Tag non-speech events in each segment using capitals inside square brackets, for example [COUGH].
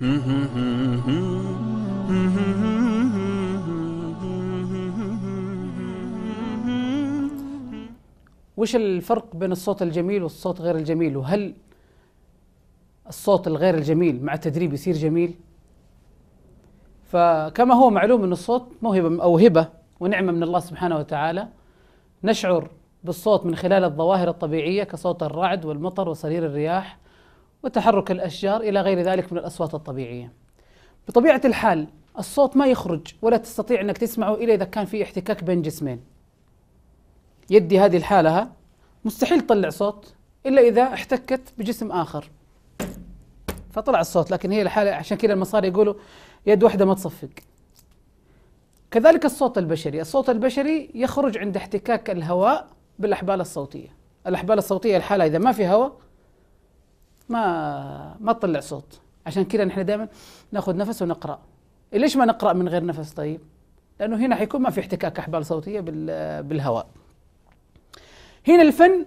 وش الفرق بين الصوت الجميل والصوت غير الجميل وهل الصوت الغير الجميل مع التدريب يصير جميل فكما هو معلوم ان الصوت موهبه او هبه ونعمه من الله سبحانه وتعالى نشعر بالصوت من خلال الظواهر الطبيعيه كصوت الرعد والمطر وصرير الرياح وتحرك الأشجار إلى غير ذلك من الأصوات الطبيعية بطبيعة الحال الصوت ما يخرج ولا تستطيع أنك تسمعه إلا إذا كان في احتكاك بين جسمين يدي هذه الحالة مستحيل تطلع صوت إلا إذا احتكت بجسم آخر فطلع الصوت لكن هي الحالة عشان كذا المصاري يقولوا يد واحدة ما تصفق كذلك الصوت البشري الصوت البشري يخرج عند احتكاك الهواء بالأحبال الصوتية الأحبال الصوتية الحالة إذا ما في هواء ما ما تطلع صوت عشان كذا نحن دائما ناخذ نفس ونقرا ليش ما نقرا من غير نفس طيب لانه هنا حيكون ما في احتكاك احبال صوتيه بالهواء هنا الفن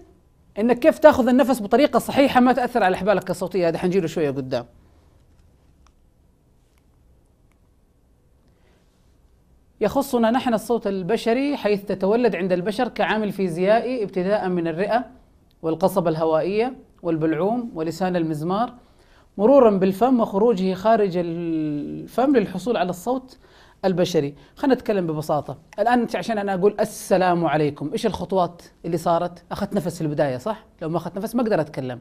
انك كيف تاخذ النفس بطريقه صحيحه ما تاثر على احبالك الصوتيه هذا حنجيله شويه قدام يخصنا نحن الصوت البشري حيث تتولد عند البشر كعامل فيزيائي ابتداء من الرئه والقصبه الهوائيه والبلعوم ولسان المزمار مرورا بالفم وخروجه خارج الفم للحصول على الصوت البشري خلينا نتكلم ببساطة الآن أنت عشان أنا أقول السلام عليكم إيش الخطوات اللي صارت أخذت نفس في البداية صح لو ما أخذت نفس ما أقدر أتكلم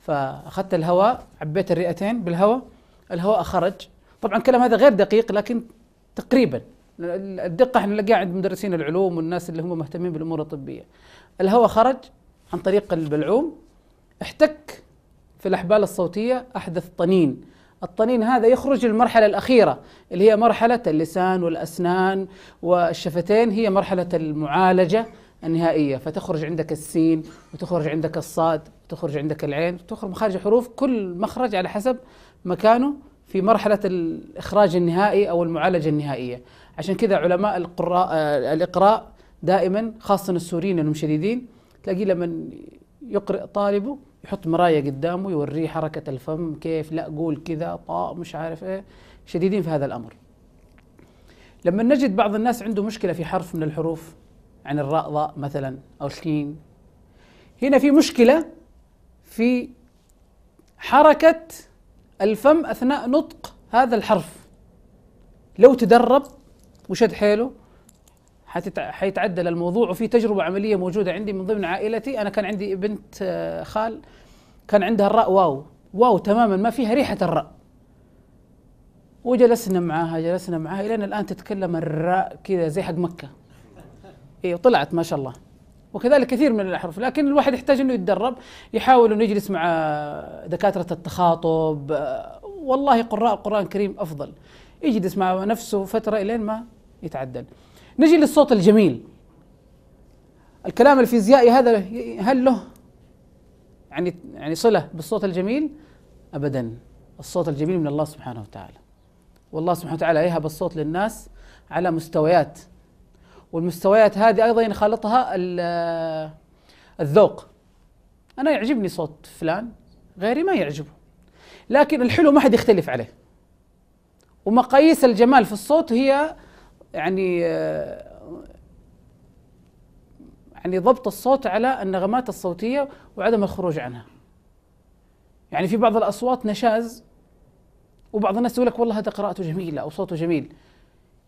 فأخذت الهواء عبيت الرئتين بالهواء الهواء خرج طبعا الكلام هذا غير دقيق لكن تقريبا الدقة احنا نلاقيها عند مدرسين العلوم والناس اللي هم مهتمين بالأمور الطبية الهواء خرج عن طريق البلعوم احتك في الأحبال الصوتية أحدث طنين الطنين هذا يخرج المرحلة الأخيرة اللي هي مرحلة اللسان والأسنان والشفتين هي مرحلة المعالجة النهائية فتخرج عندك السين وتخرج عندك الصاد وتخرج عندك العين وتخرج مخارج الحروف كل مخرج على حسب مكانه في مرحلة الإخراج النهائي أو المعالجة النهائية عشان كذا علماء القراء الإقراء دائما خاصة السوريين المشددين تلاقيه لما يقرأ طالبه يحط مراية قدامه يوريه حركة الفم كيف لا قول كذا طاء مش عارف ايه شديدين في هذا الأمر لما نجد بعض الناس عنده مشكلة في حرف من الحروف عن يعني الراء ضاء مثلا أو الشين هنا في مشكلة في حركة الفم أثناء نطق هذا الحرف لو تدرب وشد حيله حيتعدل الموضوع وفي تجربه عمليه موجوده عندي من ضمن عائلتي انا كان عندي بنت آه، خال كان عندها الراء واو واو تماما ما فيها ريحه الراء وجلسنا معاها جلسنا معاها الى الان تتكلم الراء كذا زي حق مكه اي طلعت ما شاء الله وكذلك كثير من الاحرف لكن الواحد يحتاج انه يتدرب يحاول انه يجلس مع دكاتره التخاطب والله قراء القران الكريم افضل يجلس مع نفسه فتره الين ما يتعدل نجي للصوت الجميل الكلام الفيزيائي هذا هل له يعني يعني صله بالصوت الجميل؟ ابدا الصوت الجميل من الله سبحانه وتعالى والله سبحانه وتعالى يهب الصوت للناس على مستويات والمستويات هذه ايضا يخالطها الذوق انا يعجبني صوت فلان غيري ما يعجبه لكن الحلو ما حد يختلف عليه ومقاييس الجمال في الصوت هي يعني آه، يعني ضبط الصوت على النغمات الصوتية وعدم الخروج عنها يعني في بعض الأصوات نشاز وبعض الناس يقول لك والله هذا قراءته جميلة أو صوته جميل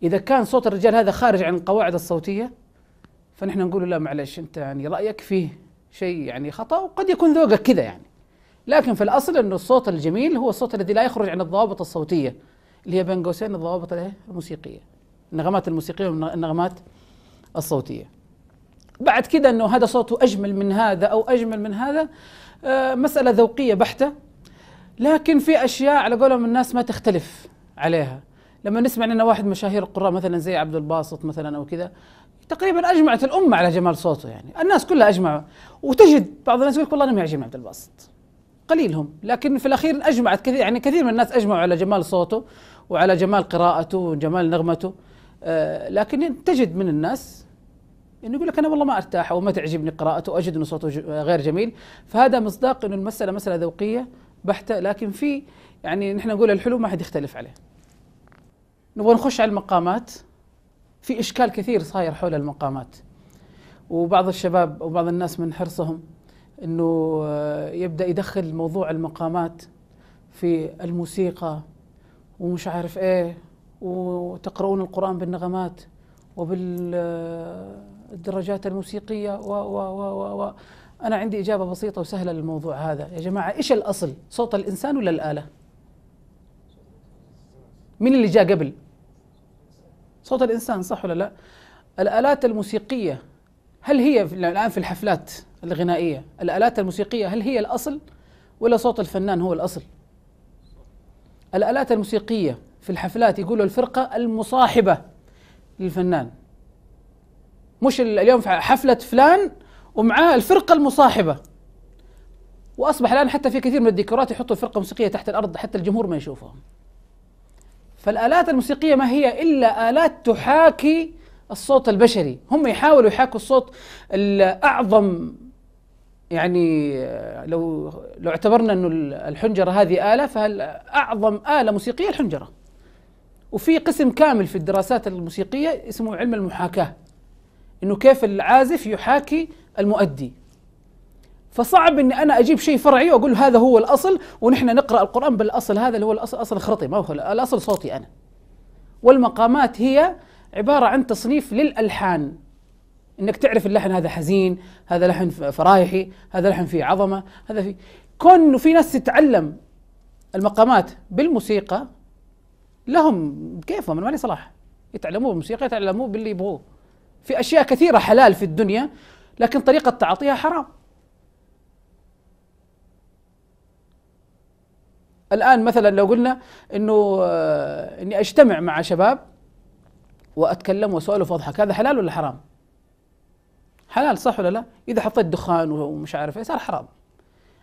إذا كان صوت الرجال هذا خارج عن القواعد الصوتية فنحن نقول لا معلش أنت يعني رأيك فيه شيء يعني خطأ وقد يكون ذوقك كذا يعني لكن في الأصل أن الصوت الجميل هو الصوت الذي لا يخرج عن الضوابط الصوتية اللي هي بين قوسين الضوابط الموسيقية النغمات الموسيقية والنغمات الصوتية بعد كده أنه هذا صوته أجمل من هذا أو أجمل من هذا آه، مسألة ذوقية بحتة لكن في أشياء على قولهم الناس ما تختلف عليها لما نسمع أن واحد مشاهير القراء مثلا زي عبد الباسط مثلا أو كذا تقريبا أجمعت الأمة على جمال صوته يعني الناس كلها أجمعوا وتجد بعض الناس يقول والله أنا ما يعجبني عبد الباسط قليلهم لكن في الأخير أجمعت كثير يعني كثير من الناس أجمعوا على جمال صوته وعلى جمال قراءته وجمال نغمته آه، لكن تجد من الناس انه يقول لك انا والله ما ارتاح او ما تعجبني قراءته واجد انه صوته آه، غير جميل فهذا مصداق انه المساله مساله ذوقيه بحته لكن في يعني نحن نقول الحلو ما حد يختلف عليه. نبغى نخش على المقامات في اشكال كثير صاير حول المقامات. وبعض الشباب وبعض الناس من حرصهم انه آه، يبدا يدخل موضوع المقامات في الموسيقى ومش عارف ايه وتقرؤون القرآن بالنغمات وبالدرجات الموسيقية و و و و أنا عندي إجابة بسيطة وسهلة للموضوع هذا يا جماعة إيش الأصل صوت الإنسان ولا الآلة مين اللي جاء قبل صوت الإنسان صح ولا لا الآلات الموسيقية هل هي الآن في الحفلات الغنائية الآلات الموسيقية هل هي الأصل ولا صوت الفنان هو الأصل الآلات الموسيقية في الحفلات يقولوا الفرقة المصاحبة للفنان مش اليوم في حفلة فلان ومعاه الفرقة المصاحبة وأصبح الآن حتى في كثير من الديكورات يحطوا الفرقة الموسيقية تحت الأرض حتى الجمهور ما يشوفهم فالآلات الموسيقية ما هي إلا آلات تحاكي الصوت البشري هم يحاولوا يحاكوا الصوت الأعظم يعني آه، لو لو اعتبرنا أنه الحنجرة هذه آلة فأعظم آلة موسيقية الحنجرة وفي قسم كامل في الدراسات الموسيقية اسمه علم المحاكاة انه كيف العازف يحاكي المؤدي فصعب اني انا اجيب شيء فرعي واقول هذا هو الاصل ونحن نقرا القران بالاصل هذا اللي هو الاصل اصل خرطي ما هو الاصل صوتي انا والمقامات هي عباره عن تصنيف للالحان انك تعرف اللحن هذا حزين هذا لحن فرايحي هذا لحن فيه عظمه هذا فيه كون في ناس تتعلم المقامات بالموسيقى لهم كيفهم انا مالي صلاح يتعلموه بالموسيقى يتعلموه باللي يبغوه في اشياء كثيره حلال في الدنيا لكن طريقه تعاطيها حرام الان مثلا لو قلنا انه آه، اني اجتمع مع شباب واتكلم واسولف واضحك هذا حلال ولا حرام؟ حلال صح ولا لا؟ اذا حطيت دخان ومش عارف ايه صار حرام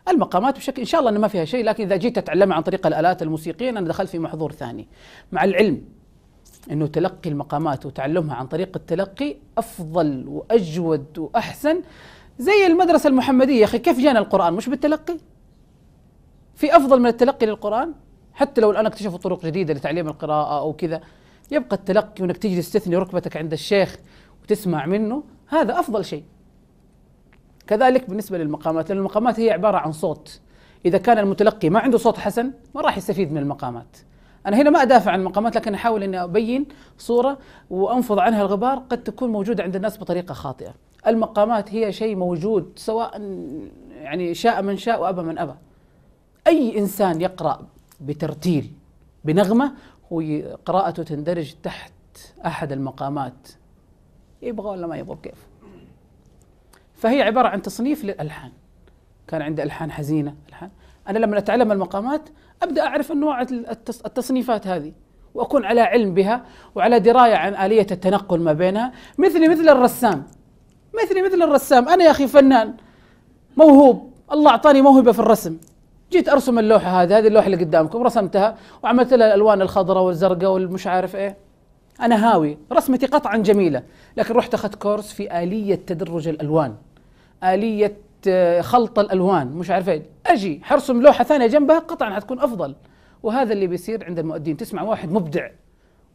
المقامات بشكل ان شاء الله انه ما فيها شيء لكن اذا جيت اتعلمها عن طريق الالات الموسيقيه انا دخلت في محظور ثاني مع العلم انه تلقي المقامات وتعلمها عن طريق التلقي افضل واجود واحسن زي المدرسه المحمديه يا اخي كيف جانا القران مش بالتلقي في افضل من التلقي للقران حتى لو الان اكتشفوا طرق جديده لتعليم القراءه او كذا يبقى التلقي وانك تجلس تثني ركبتك عند الشيخ وتسمع منه هذا افضل شيء كذلك بالنسبه للمقامات لان المقامات هي عباره عن صوت اذا كان المتلقي ما عنده صوت حسن ما راح يستفيد من المقامات انا هنا ما ادافع عن المقامات لكن احاول اني ابين صوره وانفض عنها الغبار قد تكون موجوده عند الناس بطريقه خاطئه المقامات هي شيء موجود سواء يعني شاء من شاء وابى من ابى اي انسان يقرا بترتيل بنغمه هو قراءته تندرج تحت احد المقامات يبغى ولا ما يبغى كيف فهي عباره عن تصنيف للالحان كان عندي الحان حزينه الحان انا لما اتعلم المقامات ابدا اعرف انواع التصنيفات هذه واكون على علم بها وعلى درايه عن اليه التنقل ما بينها مثلي مثل الرسام مثلي مثل الرسام انا يا اخي فنان موهوب الله اعطاني موهبه في الرسم جيت ارسم اللوحه هذه هذه اللوحه اللي قدامكم رسمتها وعملت لها الالوان الخضراء والزرقاء والمش عارف ايه انا هاوي رسمتي قطعا جميله لكن رحت اخذت كورس في اليه تدرج الالوان آلية آه، خلط الألوان مش عارف أجي حرسم لوحة ثانية جنبها قطعا حتكون أفضل وهذا اللي بيصير عند المؤدين تسمع واحد مبدع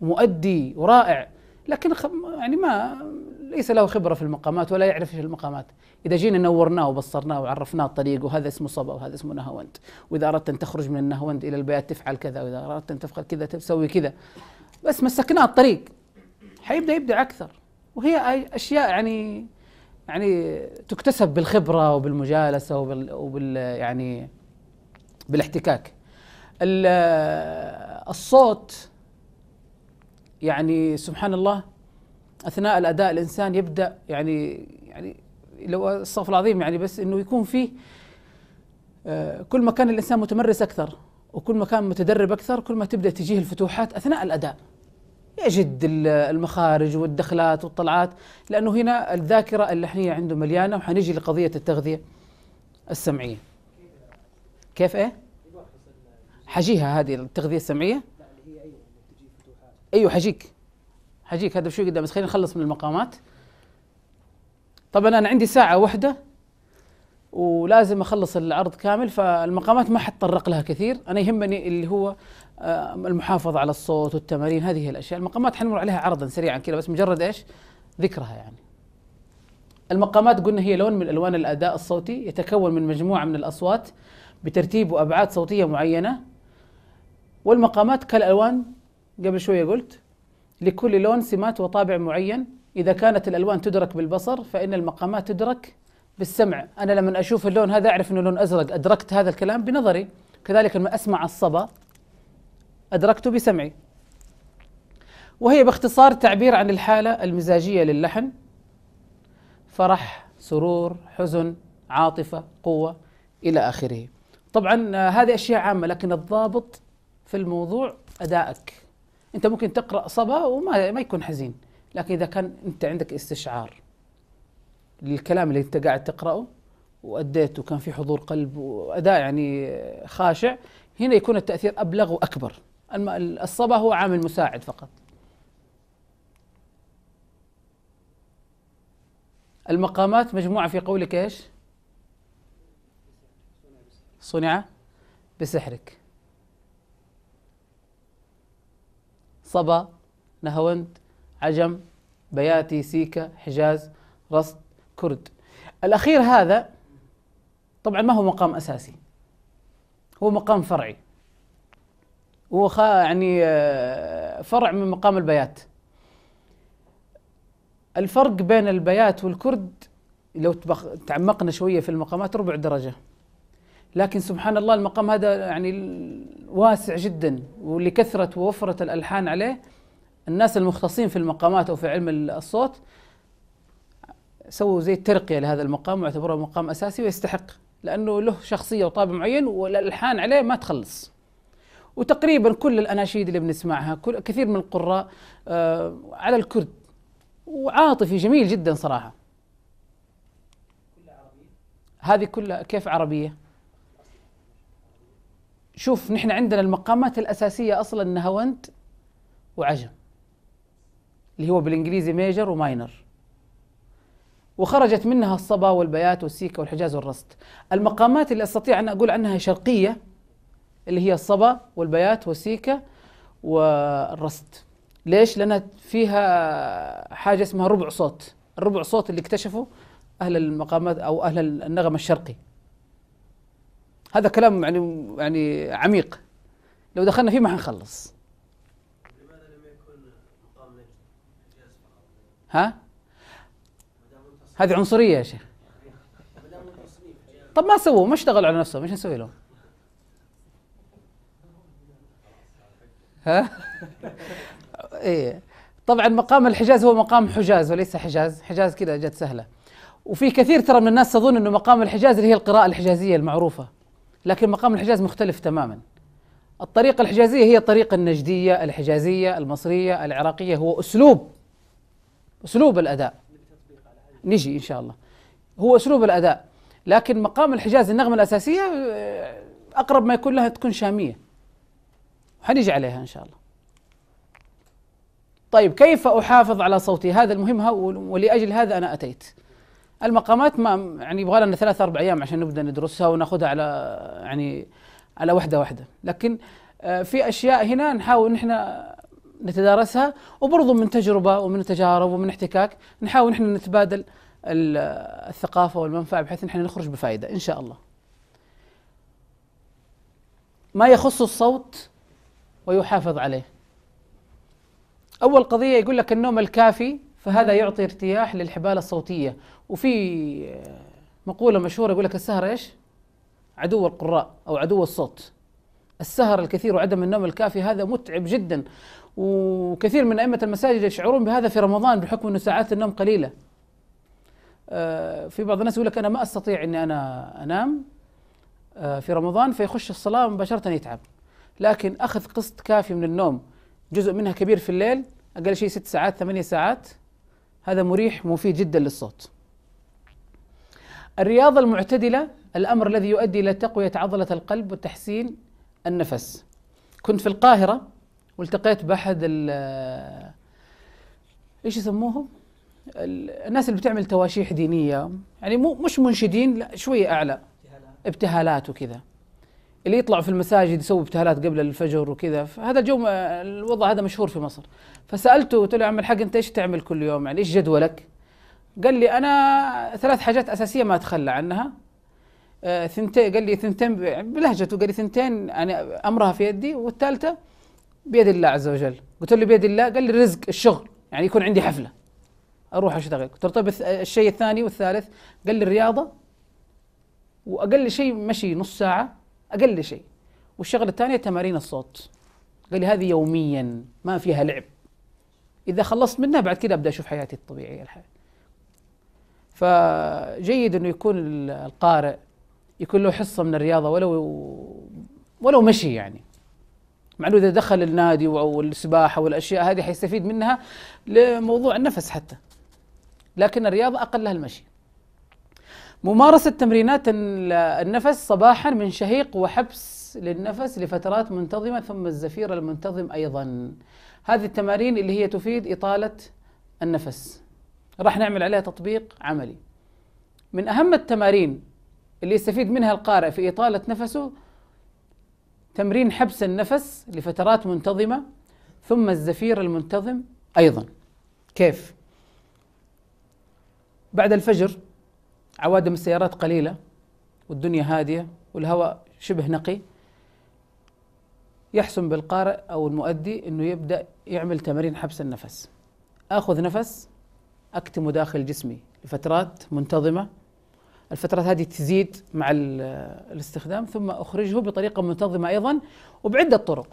ومؤدي ورائع لكن يعني ما ليس له خبره في المقامات ولا يعرف ايش المقامات اذا جينا نورناه وبصرناه وعرفناه الطريق وهذا اسمه صبا وهذا اسمه نهاوند واذا اردت ان تخرج من النهاوند الى البيات تفعل كذا واذا اردت ان تفعل كذا تسوي كذا بس مسكناه الطريق حيبدا يبدع اكثر وهي اشياء يعني يعني تكتسب بالخبره وبالمجالسه وبال, وبال يعني بالاحتكاك الصوت يعني سبحان الله اثناء الاداء الانسان يبدا يعني يعني لو استغفر العظيم يعني بس انه يكون فيه آه، كل ما كان الانسان متمرس اكثر وكل ما كان متدرب اكثر كل ما تبدا تجيه الفتوحات اثناء الاداء يجد المخارج والدخلات والطلعات لأنه هنا الذاكرة اللحنية عنده مليانة وحنجي لقضية التغذية السمعية كيف إيه؟ حجيها هذه التغذية السمعية أيوة حجيك حجيك هذا بشوي قدام بس خلينا نخلص من المقامات طبعا أنا عندي ساعة واحدة ولازم اخلص العرض كامل فالمقامات ما حتطرق لها كثير انا يهمني اللي هو آه، المحافظة على الصوت والتمارين هذه الأشياء المقامات حنمر عليها عرضا سريعا كذا بس مجرد إيش ذكرها يعني المقامات قلنا هي لون من ألوان الأداء الصوتي يتكون من مجموعة من الأصوات بترتيب وأبعاد صوتية معينة والمقامات كالألوان قبل شوية قلت لكل لون سمات وطابع معين إذا كانت الألوان تدرك بالبصر فإن المقامات تدرك بالسمع أنا لما أشوف اللون هذا أعرف أنه لون أزرق أدركت هذا الكلام بنظري كذلك لما أسمع الصبا أدركت بسمعي وهي باختصار تعبير عن الحالة المزاجية للحن فرح سرور حزن عاطفة قوة إلى آخره طبعا آه، هذه أشياء عامة لكن الضابط في الموضوع أدائك أنت ممكن تقرأ صبا وما ما يكون حزين لكن إذا كان أنت عندك استشعار للكلام اللي أنت قاعد تقرأه وأديته وكان في حضور قلب وأداء يعني خاشع هنا يكون التأثير أبلغ وأكبر الصبا هو عامل مساعد فقط المقامات مجموعة في قولك ايش صنع بسحرك صبا نهاوند عجم بياتي سيكا حجاز رصد كرد الأخير هذا طبعا ما هو مقام أساسي هو مقام فرعي وخ يعني آه، فرع من مقام البيات الفرق بين البيات والكرد لو تعمقنا شويه في المقامات ربع درجه لكن سبحان الله المقام هذا يعني واسع جدا ولكثره ووفره الالحان عليه الناس المختصين في المقامات او في علم الصوت سووا زي الترقيه لهذا المقام واعتبروه مقام اساسي ويستحق لانه له شخصيه وطابع معين والالحان عليه ما تخلص وتقريبا كل الاناشيد اللي بنسمعها كل كثير من القراء آه على الكرد وعاطفي جميل جدا صراحه كلها عربية. هذه كلها كيف عربيه شوف نحن عندنا المقامات الاساسيه اصلا نهاوند وعجم اللي هو بالانجليزي ميجر وماينر وخرجت منها الصبا والبيات والسيكا والحجاز والرست المقامات اللي استطيع ان اقول عنها شرقيه اللي هي الصبا والبيات والسيكة والرست ليش؟ لأنها فيها حاجة اسمها ربع صوت الربع صوت اللي اكتشفه أهل المقامات أو أهل النغم الشرقي هذا كلام يعني يعني عميق لو دخلنا فيه ما حنخلص لماذا لم يكن ها؟ هذه عنصرية يا شيخ طب ما سووا ما اشتغلوا على نفسهم ايش نسوي لهم؟ ها؟ ايه طبعا مقام الحجاز هو مقام حجاز وليس حجاز حجاز كذا جت سهله وفي كثير ترى من الناس تظن انه مقام الحجاز اللي هي القراءه الحجازيه المعروفه لكن مقام الحجاز مختلف تماما الطريقة الحجازية هي الطريقة النجدية الحجازية المصرية العراقية هو أسلوب أسلوب الأداء نجي إن شاء الله هو أسلوب الأداء لكن مقام الحجاز النغمة الأساسية آه، أقرب ما يكون لها تكون شامية وحنيجي عليها ان شاء الله طيب كيف احافظ على صوتي هذا المهم ولاجل هذا انا اتيت المقامات ما يعني يبغى لنا ثلاث اربع ايام عشان نبدا ندرسها وناخذها على يعني على وحده وحده، لكن آه، في اشياء هنا نحاول نحن نتدارسها وبرضو من تجربه ومن تجارب ومن احتكاك نحاول نحن نتبادل الثقافه والمنفعه بحيث نحن نخرج بفائده ان شاء الله ما يخص الصوت ويحافظ عليه أول قضية يقول لك النوم الكافي فهذا يعطي ارتياح للحبال الصوتية وفي مقولة مشهورة يقول لك السهر إيش عدو القراء أو عدو الصوت السهر الكثير وعدم النوم الكافي هذا متعب جدا وكثير من أئمة المساجد يشعرون بهذا في رمضان بحكم أنه ساعات النوم قليلة آه، في بعض الناس يقول لك أنا ما أستطيع أني أنا أنام آه، في رمضان فيخش الصلاة مباشرة يتعب لكن أخذ قسط كافي من النوم جزء منها كبير في الليل أقل شيء ست ساعات ثمانية ساعات هذا مريح مفيد جدا للصوت الرياضة المعتدلة الأمر الذي يؤدي إلى تقوية عضلة القلب وتحسين النفس كنت في القاهرة والتقيت بأحد ال إيش يسموهم الناس اللي بتعمل تواشيح دينية يعني مو مش منشدين لا شوية أعلى ابتهالات وكذا اللي يطلع في المساجد يسوي ابتهالات قبل الفجر وكذا فهذا الجو آه، الوضع هذا مشهور في مصر فسالته قلت له يا عم الحق انت ايش تعمل كل يوم يعني ايش جدولك؟ قال لي انا ثلاث حاجات اساسيه ما اتخلى عنها آه ثنتين قال لي ثنتين بلهجته قال لي ثنتين يعني امرها في يدي والثالثه بيد الله عز وجل قلت له بيد الله قال لي الرزق الشغل يعني يكون عندي حفله اروح اشتغل قلت له طيب الشيء الثاني والثالث قال لي الرياضه واقل شيء مشي نص ساعه اقل شيء والشغله الثانيه تمارين الصوت قال لي هذه يوميا ما فيها لعب اذا خلصت منها بعد كده ابدا اشوف حياتي الطبيعيه الحال فجيد انه يكون القارئ يكون له حصه من الرياضه ولو ولو مشي يعني مع انه اذا دخل النادي والسباحه والاشياء هذه حيستفيد منها لموضوع النفس حتى لكن الرياضه اقلها المشي ممارسة تمرينات النفس صباحا من شهيق وحبس للنفس لفترات منتظمة ثم الزفير المنتظم أيضا هذه التمارين اللي هي تفيد إطالة النفس راح نعمل عليها تطبيق عملي من أهم التمارين اللي يستفيد منها القارئ في إطالة نفسه تمرين حبس النفس لفترات منتظمة ثم الزفير المنتظم أيضا كيف؟ بعد الفجر عوادم السيارات قليلة والدنيا هادية والهواء شبه نقي يحسن بالقارئ أو المؤدي أنه يبدأ يعمل تمارين حبس النفس آخذ نفس أكتمه داخل جسمي لفترات منتظمة الفترات هذه تزيد مع الاستخدام ثم أخرجه بطريقة منتظمة أيضا وبعدة طرق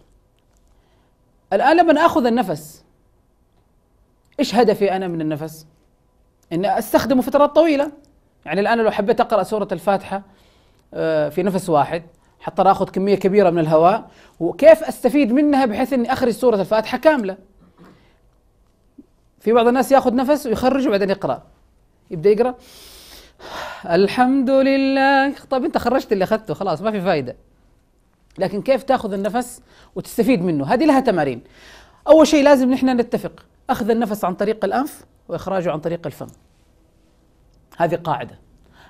الآن لما آخذ النفس إيش هدفي أنا من النفس؟ أن أستخدمه فترات طويلة يعني الآن لو حبيت أقرأ سورة الفاتحة آه، في نفس واحد حتى اخذ كميه كبيره من الهواء وكيف استفيد منها بحيث اني اخرج سوره الفاتحه كامله في بعض الناس ياخذ نفس ويخرج وبعدين يقرا يبدا يقرا الحمد لله طيب انت خرجت اللي اخذته خلاص ما في فائده لكن كيف تاخذ النفس وتستفيد منه هذه لها تمارين اول شيء لازم نحن نتفق اخذ النفس عن طريق الانف واخراجه عن طريق الفم هذه قاعده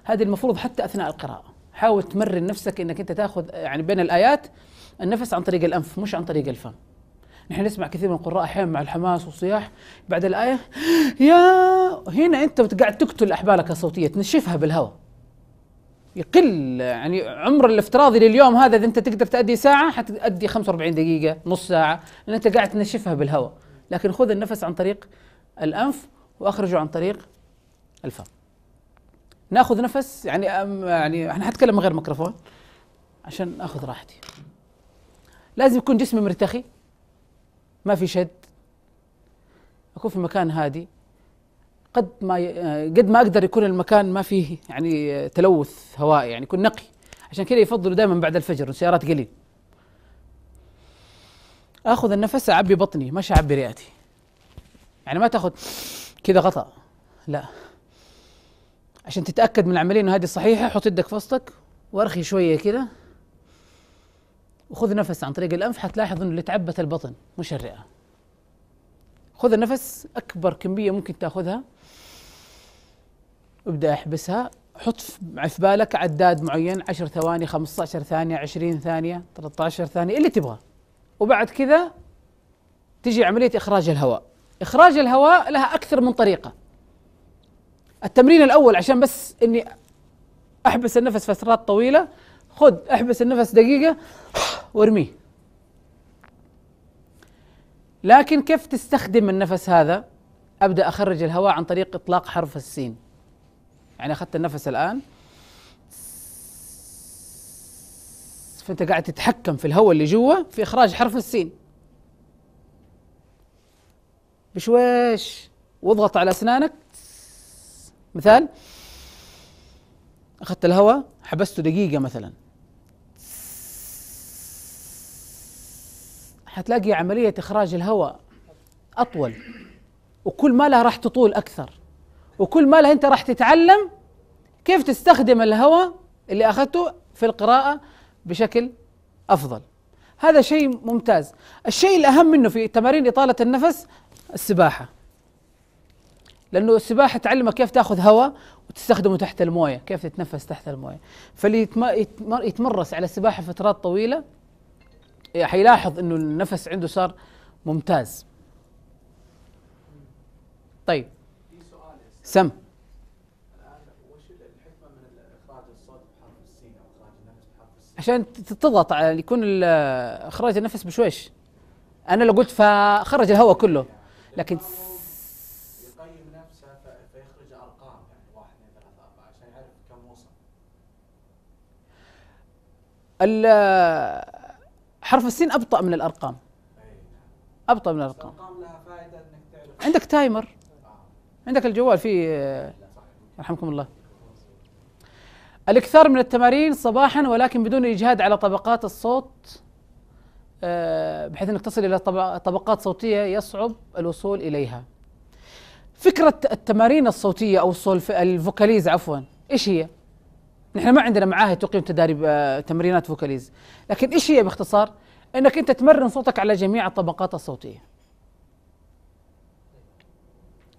هذه المفروض حتى اثناء القراءه حاول تمرن نفسك انك انت تاخذ يعني بين الايات النفس عن طريق الانف مش عن طريق الفم نحن نسمع كثير من القراء احيانا مع الحماس والصياح بعد الايه يا هنا انت قاعد تقتل احبالك الصوتيه تنشفها بالهواء يقل يعني عمر الافتراضي لليوم هذا اذا انت تقدر تادي ساعه حتادي 45 دقيقه نص ساعه لان انت قاعد تنشفها بالهواء لكن خذ النفس عن طريق الانف واخرجه عن طريق الفم ناخذ نفس يعني يعني احنا حتكلم من غير ميكروفون عشان اخذ راحتي لازم يكون جسمي مرتخي ما في شد اكون في مكان هادي قد ما آه، قد ما اقدر يكون المكان ما فيه يعني آه، تلوث هوائي يعني يكون نقي عشان كذا يفضلوا دائما بعد الفجر السيارات قليل اخذ النفس اعبي بطني مش اعبي رئتي يعني ما تاخذ كذا غطاء لا عشان تتاكد من العمليه انه هذه صحيحه حط يدك في وسطك وارخي شويه كده وخذ نفس عن طريق الانف حتلاحظ انه اللي تعبت البطن مش الرئه خذ النفس اكبر كميه ممكن تاخذها وابدا احبسها حط في بالك عداد معين 10 ثواني 15 ثانيه 20 ثانيه 13 ثانيه اللي تبغاه وبعد كذا تجي عمليه اخراج الهواء اخراج الهواء لها اكثر من طريقه التمرين الاول عشان بس اني احبس النفس فترات طويله خذ احبس النفس دقيقه وارميه لكن كيف تستخدم النفس هذا ابدا اخرج الهواء عن طريق اطلاق حرف السين يعني اخذت النفس الان فانت قاعد تتحكم في الهواء اللي جوا في اخراج حرف السين بشويش واضغط على اسنانك مثال اخذت الهواء حبسته دقيقه مثلا حتلاقي عمليه اخراج الهواء اطول وكل ما لها راح تطول اكثر وكل ما لها انت راح تتعلم كيف تستخدم الهواء اللي اخذته في القراءه بشكل افضل هذا شيء ممتاز الشيء الاهم منه في تمارين اطاله النفس السباحه لانه السباحه تعلمك كيف تاخذ هواء وتستخدمه تحت المويه، كيف تتنفس تحت المويه، فاللي يتمرس على السباحه فترات طويله إيه، حيلاحظ انه النفس عنده صار ممتاز. طيب سم عشان تضغط على يكون اخراج النفس بشويش انا لو قلت فخرج الهواء كله لكن حرف السين ابطا من الارقام ابطا من الارقام عندك تايمر آه. عندك الجوال فيه رحمكم الله الاكثار من التمارين صباحا ولكن بدون اجهاد على طبقات الصوت آه، بحيث انك تصل الى طبقات صوتيه يصعب الوصول اليها. فكره التمارين الصوتيه او الفوكاليز عفوا ايش هي؟ نحن ما عندنا معاهد تقيم تداريب آه، تمرينات فوكاليز لكن ايش هي باختصار انك انت تمرن صوتك على جميع الطبقات الصوتيه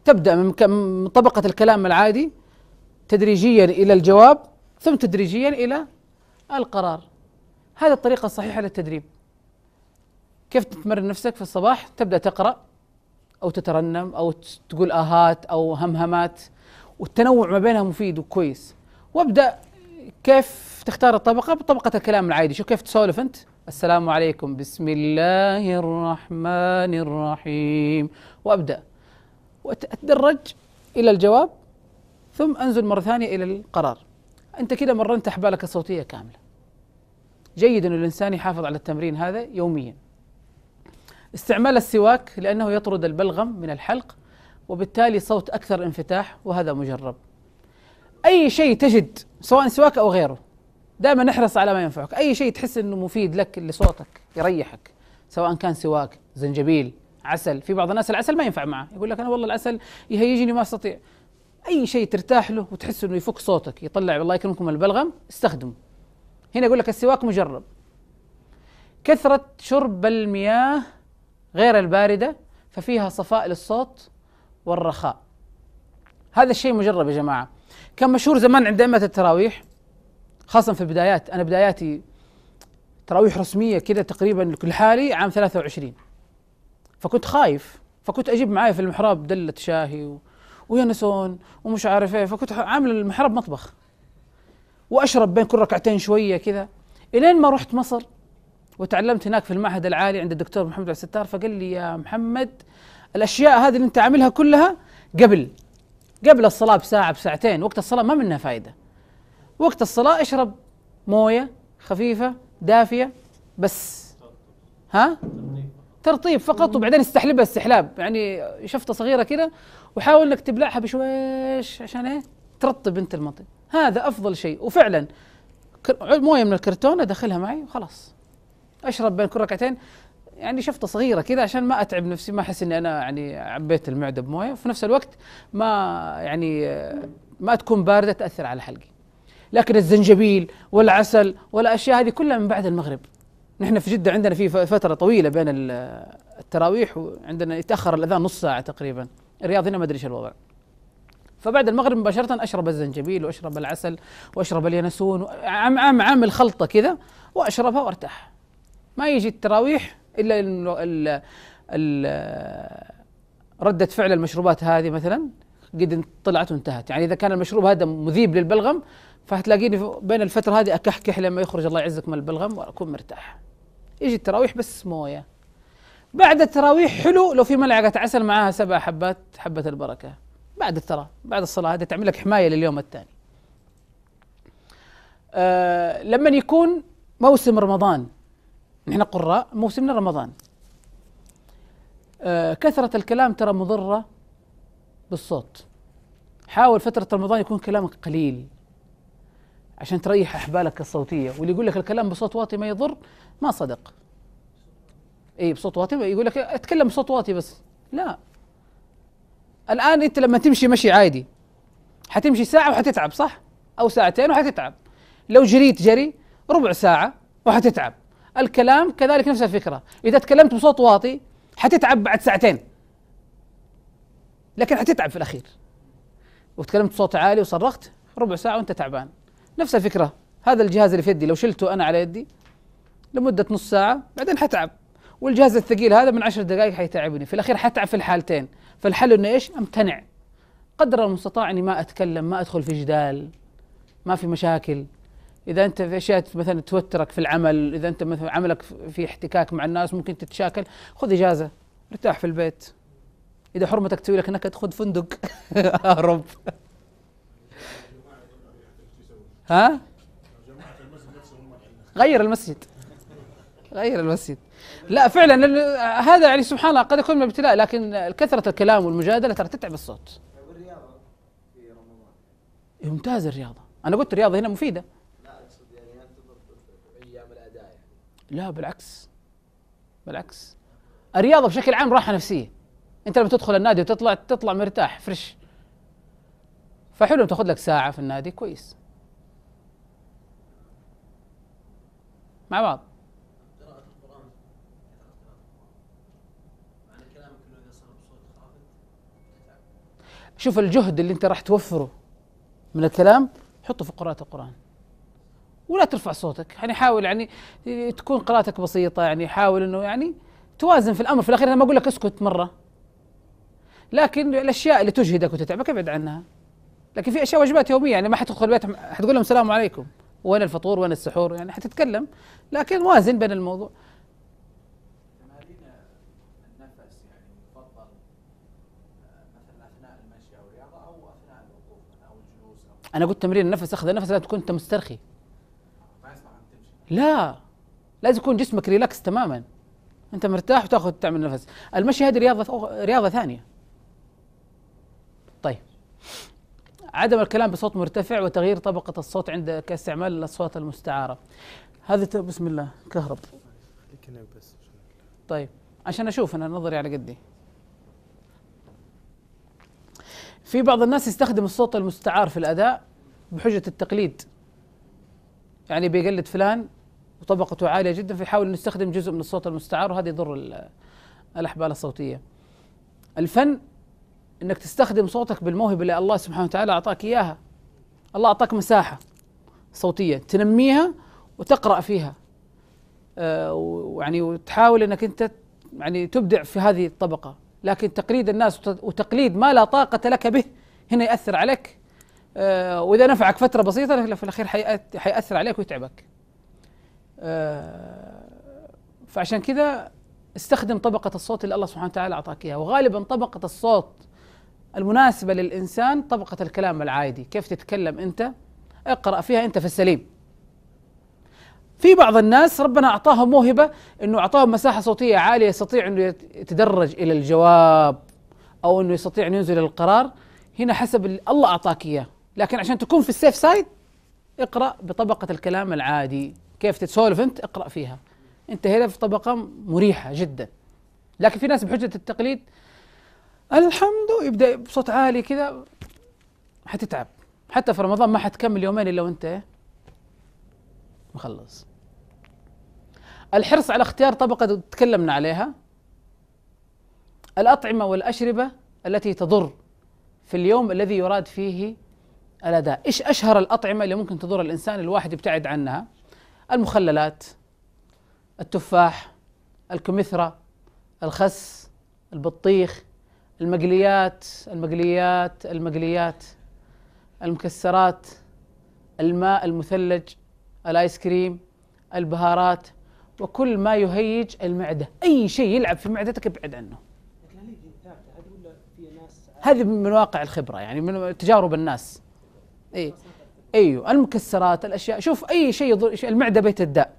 تبدا من طبقه الكلام العادي تدريجيا الى الجواب ثم تدريجيا الى القرار هذه الطريقه الصحيحه للتدريب كيف تمرن نفسك في الصباح تبدا تقرا او تترنم او تقول اهات او همهمات والتنوع ما بينها مفيد وكويس وابدا كيف تختار الطبقة بطبقة الكلام العادي شو كيف تسولف أنت السلام عليكم بسم الله الرحمن الرحيم وأبدأ وأتدرج إلى الجواب ثم أنزل مرة ثانية إلى القرار أنت كده مرنت أحبالك الصوتية كاملة جيد أن الإنسان يحافظ على التمرين هذا يوميا استعمال السواك لأنه يطرد البلغم من الحلق وبالتالي صوت أكثر انفتاح وهذا مجرب أي شيء تجد سواء سواك أو غيره دائما احرص على ما ينفعك أي شيء تحس أنه مفيد لك لصوتك يريحك سواء كان سواك زنجبيل عسل في بعض الناس العسل ما ينفع معه يقول لك أنا والله العسل يهيجني ما أستطيع أي شيء ترتاح له وتحس أنه يفك صوتك يطلع الله يكرمكم البلغم استخدمه هنا يقول لك السواك مجرب كثرة شرب المياه غير الباردة ففيها صفاء للصوت والرخاء هذا الشيء مجرب يا جماعة كان مشهور زمان عند ائمه التراويح خاصه في البدايات انا بداياتي تراويح رسميه كذا تقريبا لكل حالي عام 23 فكنت خايف فكنت اجيب معايا في المحراب دله شاهي و... وينسون ومش عارف ايه فكنت عامل المحراب مطبخ واشرب بين كل ركعتين شويه كذا الين ما رحت مصر وتعلمت هناك في المعهد العالي عند الدكتور محمد عبد الستار فقال لي يا محمد الاشياء هذه اللي انت عاملها كلها قبل قبل الصلاه بساعه بساعتين وقت الصلاه ما منها فائده وقت الصلاه اشرب مويه خفيفه دافيه بس ها ترطيب فقط وبعدين استحلبها استحلاب يعني شفطه صغيره كده وحاول انك تبلعها بشويش عشان ايه ترطب انت المنطقه هذا افضل شيء وفعلا مويه من الكرتونه ادخلها معي وخلاص اشرب بين كل ركعتين يعني شفطه صغيره كذا عشان ما اتعب نفسي ما احس اني انا يعني عبيت المعده بمويه وفي نفس الوقت ما يعني ما تكون بارده تاثر على حلقي لكن الزنجبيل والعسل والاشياء هذه كلها من بعد المغرب نحن في جده عندنا في فتره طويله بين التراويح وعندنا يتاخر الاذان نص ساعه تقريبا الرياض هنا ما ادري ايش الوضع فبعد المغرب مباشرة أشرب الزنجبيل وأشرب العسل وأشرب اليانسون عام عام عام الخلطة كذا وأشربها وأرتاح ما يجي التراويح الا ال ال رده فعل المشروبات هذه مثلا قد طلعت وانتهت يعني اذا كان المشروب هذا مذيب للبلغم فهتلاقيني بين الفتره هذه اكحكح لما يخرج الله يعزك من البلغم واكون مرتاح يجي التراويح بس مويه بعد التراويح حلو لو في ملعقه عسل معاها سبع حبات حبه البركه بعد الترا بعد الصلاه هذه تعمل لك حمايه لليوم الثاني آه لما يكون موسم رمضان نحن قراء موسمنا رمضان آه، كثرة الكلام ترى مضرة بالصوت حاول فترة رمضان يكون كلامك قليل عشان تريح أحبالك الصوتية واللي يقول لك الكلام بصوت واطي ما يضر ما صدق اي بصوت واطي يقول لك اتكلم بصوت واطي بس لا الآن أنت لما تمشي مشي عادي حتمشي ساعة وحتتعب صح؟ أو ساعتين وحتتعب لو جريت جري ربع ساعة وحتتعب الكلام كذلك نفس الفكرة إذا تكلمت بصوت واطي حتتعب بعد ساعتين لكن حتتعب في الأخير وتكلمت بصوت عالي وصرخت ربع ساعة وأنت تعبان نفس الفكرة هذا الجهاز اللي في يدي لو شلته أنا على يدي لمدة نص ساعة بعدين حتعب والجهاز الثقيل هذا من عشر دقائق حيتعبني في الأخير حتعب في الحالتين فالحل إنه إيش أمتنع قدر المستطاع إني ما أتكلم ما أدخل في جدال ما في مشاكل اذا انت في اشياء مثلا توترك في العمل اذا انت مثلا عملك في احتكاك مع الناس ممكن تتشاكل خذ اجازه ارتاح في البيت اذا حرمتك تسوي لك نكد خذ فندق [LAUGHS] اهرب ها غير المسجد غير المسجد لا فعلا هذا يعني سبحان الله قد يكون من الابتلاء لكن كثره الكلام والمجادله ترى تتعب الصوت الرياضة في رمضان ممتازة الرياضه انا قلت الرياضه هنا مفيده لا بالعكس بالعكس الرياضه بشكل عام راحه نفسيه انت لما تدخل النادي وتطلع تطلع مرتاح فريش فحلو تاخذ لك ساعه في النادي كويس مع بعض شوف الجهد اللي انت راح توفره من الكلام حطه في قراءة القرآن ولا ترفع صوتك يعني حاول يعني تكون قراءتك بسيطة يعني حاول أنه يعني توازن في الأمر في الأخير أنا ما أقول لك اسكت مرة لكن الأشياء اللي تجهدك وتتعبك ابعد عنها لكن في أشياء واجبات يومية يعني ما حتدخل البيت حتقول لهم السلام عليكم وين الفطور وين السحور يعني حتتكلم لكن وازن بين الموضوع انا قلت تمرين النفس اخذ النفس لازم تكون انت مسترخي لا لازم يكون جسمك ريلاكس تماما انت مرتاح وتاخذ تعمل نفس المشي هذه رياضه رياضه ثانيه طيب عدم الكلام بصوت مرتفع وتغيير طبقه الصوت عند كاستعمال الاصوات المستعاره هذا بسم الله كهرب طيب عشان اشوف انا نظري على قدي في بعض الناس يستخدم الصوت المستعار في الاداء بحجه التقليد يعني بيقلد فلان وطبقته عاليه جدا فيحاول نستخدم جزء من الصوت المستعار وهذا يضر الاحبال الصوتيه الفن انك تستخدم صوتك بالموهبه اللي الله سبحانه وتعالى اعطاك اياها الله اعطاك مساحه صوتيه تنميها وتقرا فيها آه ويعني وتحاول انك انت يعني تبدع في هذه الطبقه لكن تقليد الناس وتقليد ما لا طاقه لك به هنا ياثر عليك آه واذا نفعك فتره بسيطه في الاخير حيأثر عليك ويتعبك آه، فعشان كذا استخدم طبقة الصوت اللي الله سبحانه وتعالى أعطاك إياها وغالبا طبقة الصوت المناسبة للإنسان طبقة الكلام العادي كيف تتكلم أنت اقرأ فيها أنت في السليم في بعض الناس ربنا أعطاهم موهبة أنه أعطاهم مساحة صوتية عالية يستطيع أنه يتدرج إلى الجواب أو أنه يستطيع أن ينزل القرار هنا حسب الله أعطاك إياه لكن عشان تكون في السيف سايد اقرأ بطبقة الكلام العادي كيف تتسولف انت اقرا فيها انت هنا في طبقه مريحه جدا لكن في ناس بحجه التقليد الحمد يبدا بصوت عالي كذا حتتعب حتى في رمضان ما حتكمل يومين الا وانت إيه؟ مخلص الحرص على اختيار طبقه تكلمنا عليها الاطعمه والاشربه التي تضر في اليوم الذي يراد فيه الاداء ايش اشهر الاطعمه اللي ممكن تضر الانسان الواحد يبتعد عنها المخللات التفاح الكمثرى الخس البطيخ المقليات المقليات المقليات المكسرات الماء المثلج الايس كريم البهارات وكل ما يهيج المعده اي شيء يلعب في معدتك ابعد عنه هذه من واقع الخبره يعني من تجارب الناس اي ايوه المكسرات الاشياء شوف اي شيء يضر المعده بيت الداء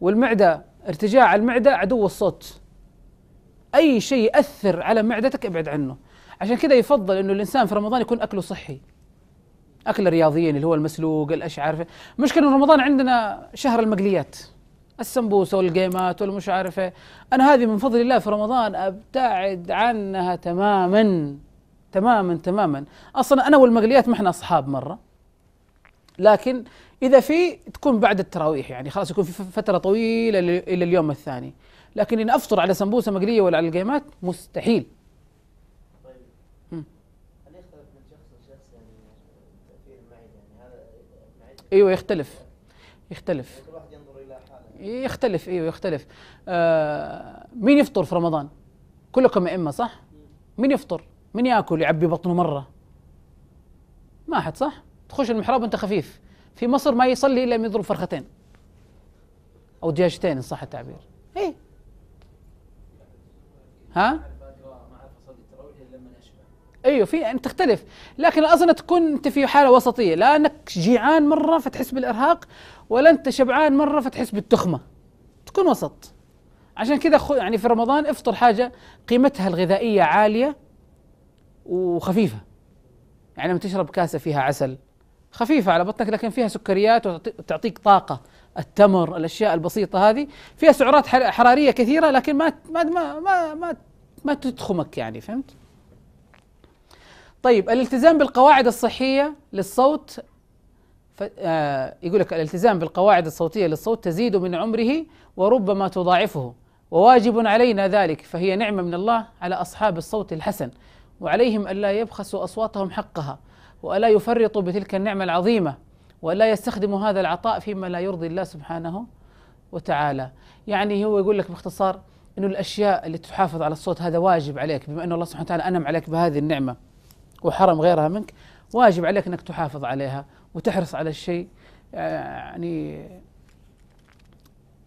والمعده ارتجاع المعده عدو الصوت اي شيء ياثر على معدتك ابعد عنه عشان كذا يفضل انه الانسان في رمضان يكون اكله صحي اكل رياضيين اللي هو المسلوق عارفه مشكله رمضان عندنا شهر المقليات السمبوسه والقيمات والمش عارفه إيه. انا هذه من فضل الله في رمضان ابتعد عنها تماما تماما تماما اصلا انا والمقليات ما احنا اصحاب مره لكن اذا في تكون بعد التراويح يعني خلاص يكون في فتره طويله الى اليوم الثاني لكن ان افطر على سمبوسه مقليه ولا على القيمات مستحيل طيب. هل يختلف من شخص لشخص يعني, يعني هذا ايوه يختلف يختلف يعني ينظر الى حاله يختلف ايوه يختلف آه مين يفطر في رمضان؟ كلكم ائمه صح؟ مين يفطر؟ مين ياكل يعبي بطنه مره؟ ما احد صح؟ تخش المحراب وانت خفيف في مصر ما يصلي الا يضرب فرختين او دجاجتين ان صح التعبير اي ها ايوه في يعني تختلف لكن اظن تكون انت في حاله وسطيه لا انك جيعان مره فتحس بالارهاق ولا انت شبعان مره فتحس بالتخمه تكون وسط عشان كذا يعني في رمضان افطر حاجه قيمتها الغذائيه عاليه وخفيفه يعني لما تشرب كاسه فيها عسل خفيفة على بطنك لكن فيها سكريات وتعطيك طاقة التمر الأشياء البسيطة هذه فيها سعرات حرارية كثيرة لكن ما ما ما ما, ما, ما تتخمك يعني فهمت؟ طيب الالتزام بالقواعد الصحية للصوت ف... آه يقول لك الالتزام بالقواعد الصوتية للصوت تزيد من عمره وربما تضاعفه وواجب علينا ذلك فهي نعمة من الله على أصحاب الصوت الحسن وعليهم ألا يبخسوا أصواتهم حقها وألا يفرطوا بتلك النعمة العظيمة والا يستخدموا هذا العطاء فيما لا يرضي الله سبحانه وتعالى يعني هو يقول لك باختصار أن الأشياء اللي تحافظ على الصوت هذا واجب عليك بما أن الله سبحانه وتعالى أنم عليك بهذه النعمة وحرم غيرها منك واجب عليك أنك تحافظ عليها وتحرص على الشيء يعني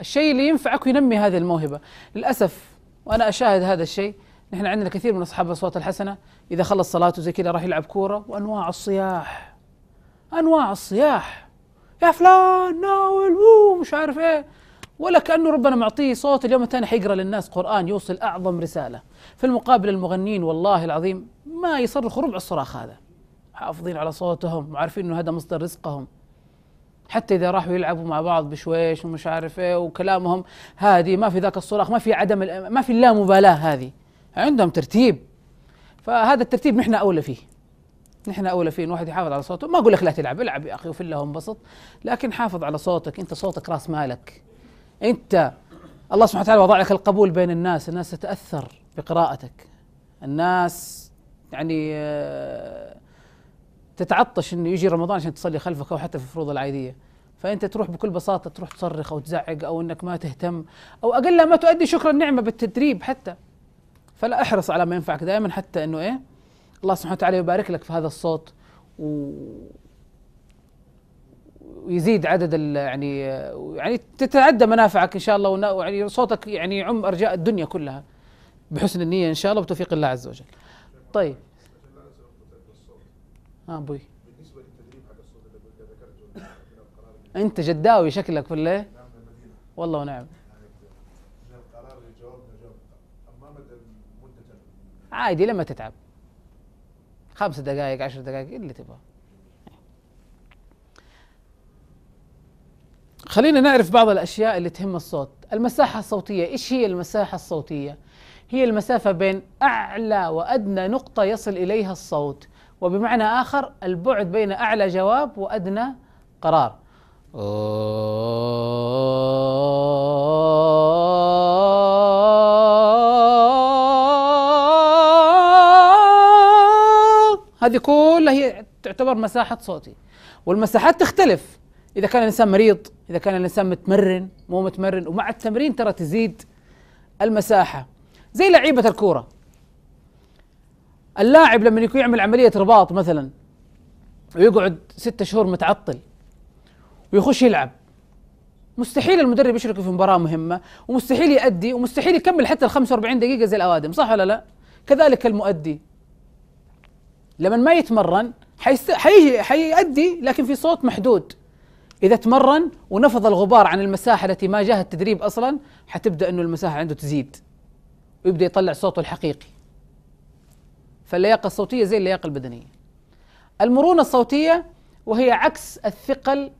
الشيء اللي ينفعك وينمي هذه الموهبة للأسف وأنا أشاهد هذا الشيء نحن عندنا كثير من اصحاب الاصوات الحسنه اذا خلص صلاته زي كذا راح يلعب كوره وانواع الصياح انواع الصياح يا فلان ناول وو مش عارف ايه ولا كانه ربنا معطيه صوت اليوم الثاني حيقرا للناس قران يوصل اعظم رساله في المقابل المغنين والله العظيم ما يصرخوا ربع الصراخ هذا حافظين على صوتهم وعارفين انه هذا مصدر رزقهم حتى اذا راحوا يلعبوا مع بعض بشويش ومش عارف ايه وكلامهم هادي ما في ذاك الصراخ ما في عدم ما في اللامبالاه هذه عندهم ترتيب فهذا الترتيب نحن اولى فيه نحن اولى فيه ان واحد يحافظ على صوته ما اقول لك لا تلعب العب يا اخي وفي الله لكن حافظ على صوتك انت صوتك راس مالك انت الله سبحانه وتعالى وضع لك القبول بين الناس الناس تتاثر بقراءتك الناس يعني آه، تتعطش انه يجي رمضان عشان تصلي خلفك او حتى في الفروض العاديه فانت تروح بكل بساطه تروح تصرخ او تزعق او انك ما تهتم او اقل ما تؤدي شكر النعمه بالتدريب حتى فلا احرص على ما ينفعك دائما حتى انه ايه الله سبحانه وتعالى يبارك لك في هذا الصوت و... ويزيد عدد يعني يعني تتعدى منافعك ان شاء الله يعني صوتك يعني يعم ارجاء الدنيا كلها بحسن النيه ان شاء الله بتوفيق الله عز وجل. طيب اه ابوي انت جداوي شكلك ولا ايه؟ والله ونعم عادي لما تتعب خمس دقائق عشر دقائق اللي تبغاه خلينا نعرف بعض الأشياء اللي تهم الصوت المساحة الصوتية إيش هي المساحة الصوتية؟ هي المسافة بين أعلى وأدنى نقطة يصل إليها الصوت وبمعنى آخر البعد بين أعلى جواب وأدنى قرار هذه كلها هي تعتبر مساحة صوتي والمساحات تختلف إذا كان الإنسان مريض إذا كان الإنسان متمرن مو متمرن ومع التمرين ترى تزيد المساحة زي لعيبة الكورة اللاعب لما يكون يعمل عملية رباط مثلا ويقعد ستة شهور متعطل ويخش يلعب مستحيل المدرب يشركه في مباراة مهمة ومستحيل يأدي ومستحيل يكمل حتى ال 45 دقيقة زي الأوادم صح ولا لا؟ كذلك المؤدي لما ما يتمرن حيست... حي... حيأدي لكن في صوت محدود إذا تمرن ونفض الغبار عن المساحة التي ما جاها التدريب أصلا حتبدأ أنه المساحة عنده تزيد ويبدأ يطلع صوته الحقيقي فاللياقة الصوتية زي اللياقة البدنية المرونة الصوتية وهي عكس الثقل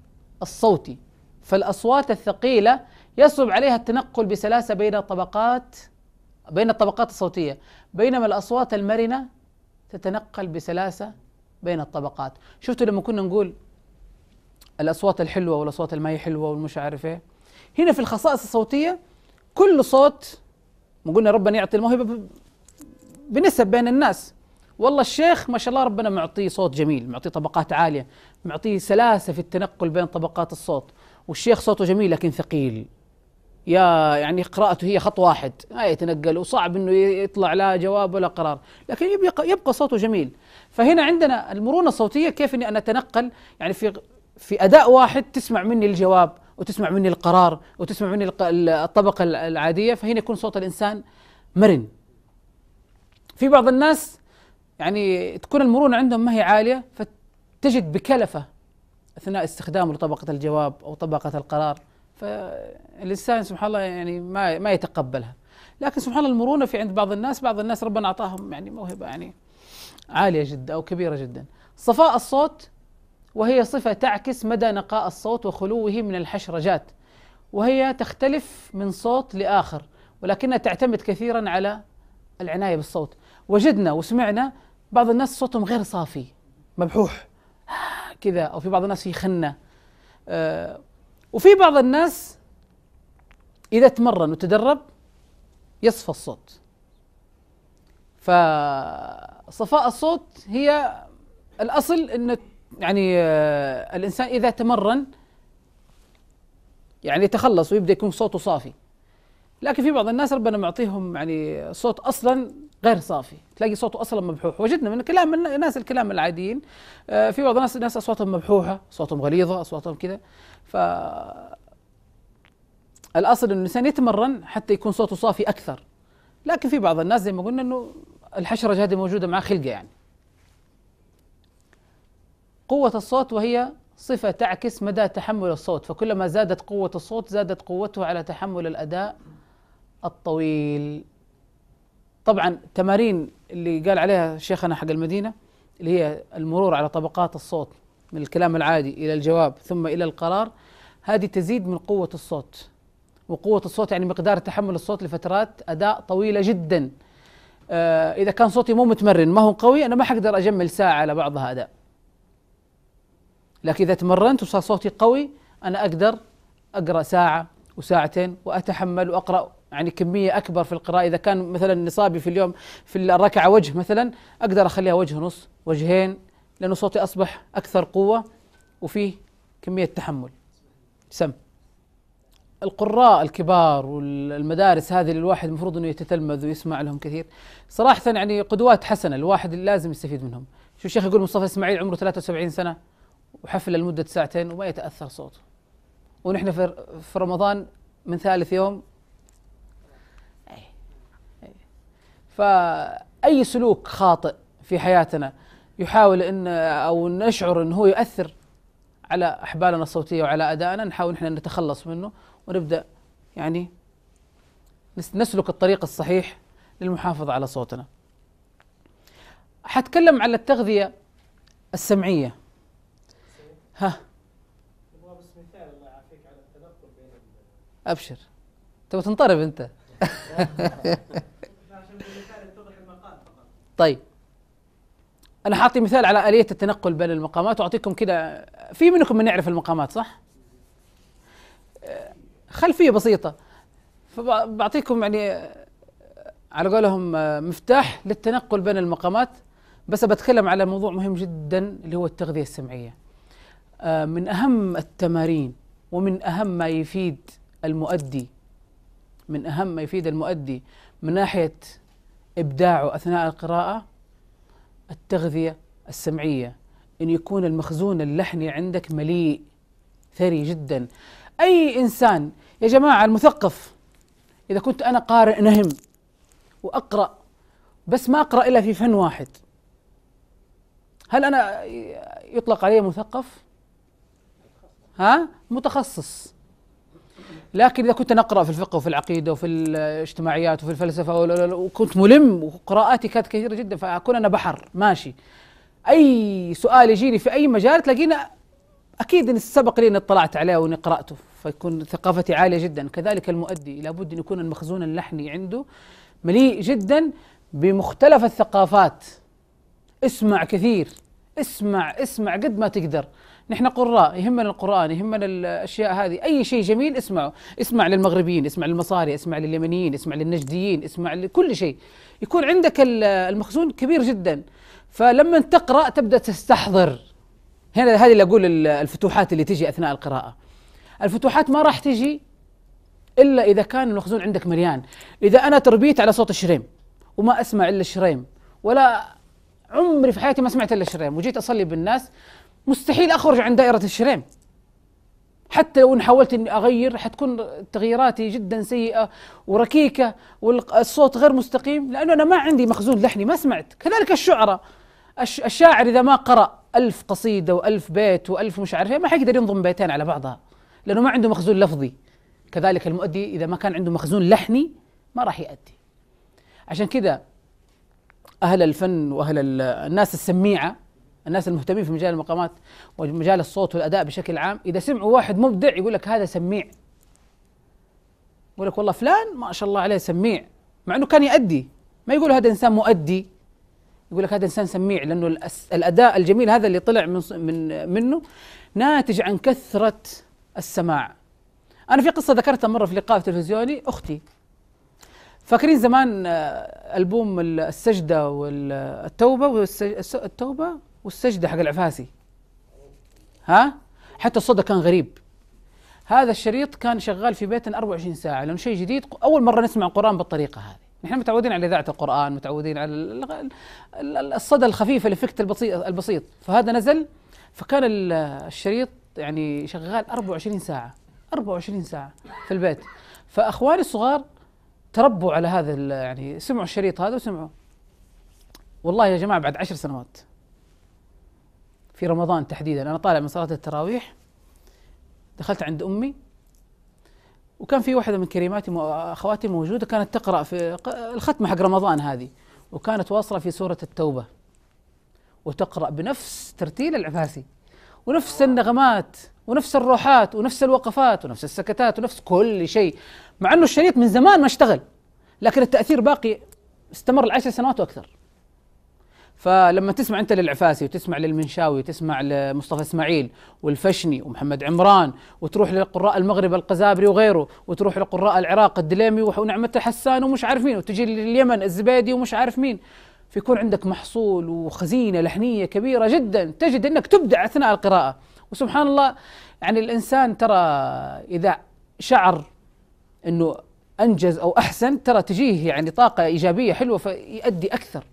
الصوتي فالأصوات الثقيلة يصعب عليها التنقل بسلاسة بين الطبقات بين الطبقات الصوتية بينما الأصوات المرنة تتنقل بسلاسة بين الطبقات شفتوا لما كنا نقول الأصوات الحلوة والأصوات ما هي حلوة والمش عارف إيه هنا في الخصائص الصوتية كل صوت قلنا ربنا يعطي الموهبة بنسب بين الناس والله الشيخ ما شاء الله ربنا معطيه صوت جميل معطيه طبقات عالية معطيه سلاسة في التنقل بين طبقات الصوت والشيخ صوته جميل لكن ثقيل يا يعني قراءته هي خط واحد ما آه، يتنقل وصعب انه يطلع لا جواب ولا قرار لكن يبقى, يبقى صوته جميل فهنا عندنا المرونه الصوتيه كيف اني انا اتنقل يعني في في اداء واحد تسمع مني الجواب وتسمع مني القرار وتسمع مني الطبقه العاديه فهنا يكون صوت الانسان مرن في بعض الناس يعني تكون المرونه عندهم ما هي عاليه فتجد بكلفه اثناء استخدامه لطبقه الجواب او طبقه القرار فالانسان سبحان الله يعني ما ما يتقبلها لكن سبحان الله المرونه في عند بعض الناس بعض الناس ربنا اعطاهم يعني موهبه يعني عاليه جدا او كبيره جدا صفاء الصوت وهي صفه تعكس مدى نقاء الصوت وخلوه من الحشرجات وهي تختلف من صوت لاخر ولكنها تعتمد كثيرا على العنايه بالصوت وجدنا وسمعنا بعض الناس صوتهم غير صافي مبحوح آه، كذا او في بعض الناس في خنه آه، وفي بعض الناس إذا تمرن وتدرب يصفى الصوت فصفاء الصوت هي الأصل أن يعني آه، الإنسان إذا تمرن يعني يتخلص ويبدأ يكون صوته صافي لكن في بعض الناس ربنا معطيهم يعني صوت أصلا غير صافي تلاقي صوته اصلا مبحوح وجدنا من كلام من الناس الكلام العاديين آه، في بعض الناس الناس اصواتهم مبحوحه اصواتهم غليظه اصواتهم كذا ف الاصل انه الانسان يتمرن حتى يكون صوته صافي اكثر لكن في بعض الناس زي ما قلنا انه الحشره هذه موجوده مع خلقه يعني قوه الصوت وهي صفة تعكس مدى تحمل الصوت فكلما زادت قوة الصوت زادت قوته على تحمل الأداء الطويل طبعا التمارين اللي قال عليها شيخنا حق المدينه اللي هي المرور على طبقات الصوت من الكلام العادي الى الجواب ثم الى القرار هذه تزيد من قوه الصوت وقوه الصوت يعني مقدار تحمل الصوت لفترات اداء طويله جدا آه اذا كان صوتي مو متمرن ما هو قوي انا ما حقدر اجمل ساعه على بعضها اداء لكن اذا تمرنت وصار صوتي قوي انا اقدر اقرا ساعه وساعتين واتحمل واقرا يعني كمية أكبر في القراءة إذا كان مثلا نصابي في اليوم في الركعة وجه مثلا أقدر أخليها وجه نص وجهين لأنه صوتي أصبح أكثر قوة وفيه كمية تحمل سم القراء الكبار والمدارس هذه اللي الواحد المفروض انه يتتلمذ ويسمع لهم كثير صراحه يعني قدوات حسنه الواحد لازم يستفيد منهم شو الشيخ يقول مصطفى اسماعيل عمره 73 سنه وحفله لمده ساعتين وما يتاثر صوته ونحن في رمضان من ثالث يوم فأي سلوك خاطئ في حياتنا يحاول أن أو نشعر أنه هو يؤثر على أحبالنا الصوتية وعلى أدائنا نحاول نحن نتخلص منه ونبدأ يعني نسلك الطريق الصحيح للمحافظة على صوتنا حتكلم على التغذية السمعية ها ابشر تبغى تنطرب انت [LAUGHS] طيب انا حاطي مثال على اليه التنقل بين المقامات واعطيكم كده في منكم من يعرف المقامات صح أه، خلفيه بسيطه فبعطيكم يعني أه، على قولهم أه، مفتاح للتنقل بين المقامات بس بتكلم على موضوع مهم جدا اللي هو التغذيه السمعيه من اهم التمارين ومن اهم ما يفيد المؤدي من اهم ما يفيد المؤدي من ناحيه إبداعه أثناء القراءة التغذية السمعية أن يكون المخزون اللحني عندك مليء ثري جدا أي إنسان يا جماعة المثقف إذا كنت أنا قارئ نهم وأقرأ بس ما أقرأ إلا في فن واحد هل أنا يطلق علي مثقف؟ ها؟ متخصص لكن اذا كنت نقرا في الفقه وفي العقيده وفي الاجتماعيات وفي الفلسفه وكنت ملم وقراءاتي كانت كثيره جدا فاكون انا بحر ماشي اي سؤال يجيني في اي مجال تلاقيني اكيد ان سبق لي اني اطلعت عليه واني قراته فيكون ثقافتي عاليه جدا كذلك المؤدي لابد ان يكون المخزون اللحني عنده مليء جدا بمختلف الثقافات اسمع كثير اسمع اسمع قد ما تقدر نحن قراء يهمنا القرآن يهمنا الأشياء هذه أي شيء جميل اسمعه اسمع للمغربيين اسمع للمصاري اسمع لليمنيين اسمع للنجديين اسمع لكل شيء يكون عندك المخزون كبير جدا فلما تقرأ تبدأ تستحضر هنا هذه اللي أقول الفتوحات اللي تجي أثناء القراءة الفتوحات ما راح تجي إلا إذا كان المخزون عندك مليان إذا أنا تربيت على صوت الشريم وما أسمع إلا الشريم ولا عمري في حياتي ما سمعت الا الشريم وجيت اصلي بالناس مستحيل اخرج عن دائره الشريم حتى لو ان حاولت اني اغير حتكون تغييراتي جدا سيئه وركيكه والصوت غير مستقيم لانه انا ما عندي مخزون لحني ما سمعت كذلك الشعراء الشاعر اذا ما قرا ألف قصيده وألف بيت وألف مش عارف إيه، ما حيقدر ينظم بيتين على بعضها لانه ما عنده مخزون لفظي كذلك المؤدي اذا ما كان عنده مخزون لحني ما راح يؤدي عشان كذا اهل الفن واهل الناس السميعه الناس المهتمين في مجال المقامات ومجال الصوت والاداء بشكل عام اذا سمعوا واحد مبدع يقول لك هذا سميع يقول لك والله فلان ما شاء الله عليه سميع مع انه كان يؤدي ما يقول هذا انسان مؤدي يقول لك هذا انسان سميع لانه الاداء الجميل هذا اللي طلع من من منه ناتج عن كثره السماع انا في قصه ذكرتها مره في لقاء في تلفزيوني اختي فاكرين زمان آه، البوم السجده والتوبه والتوبه والسجدة حق العفاسي ها حتى الصدى كان غريب هذا الشريط كان شغال في بيتنا 24 ساعة لأنه شيء جديد أول مرة نسمع القرآن بالطريقة هذه نحن متعودين على إذاعة القرآن متعودين على الصدى الخفيف الإفكت البسيط البسيط فهذا نزل فكان الشريط يعني شغال 24 ساعة 24 ساعة في البيت فأخواني الصغار تربوا على هذا يعني سمعوا الشريط هذا وسمعوا والله يا جماعة بعد عشر سنوات في رمضان تحديدا انا طالع من صلاه التراويح دخلت عند امي وكان في واحده من كريماتي اخواتي موجوده كانت تقرا في الختمه حق رمضان هذه وكانت واصله في سوره التوبه وتقرا بنفس ترتيل العباسي ونفس النغمات ونفس الروحات ونفس الوقفات ونفس السكتات ونفس كل شيء مع انه الشريط من زمان ما اشتغل لكن التاثير باقي استمر العشر سنوات واكثر فلما تسمع انت للعفاسي وتسمع للمنشاوي وتسمع لمصطفى اسماعيل والفشني ومحمد عمران وتروح لقراء المغرب القزابري وغيره وتروح لقراء العراق الدليمي ونعمة حسان ومش عارف مين وتجي لليمن الزبيدي ومش عارف مين فيكون عندك محصول وخزينة لحنية كبيرة جدا تجد انك تبدع اثناء القراءة وسبحان الله يعني الانسان ترى اذا شعر انه انجز او احسن ترى تجيه يعني طاقة ايجابية حلوة فيؤدي اكثر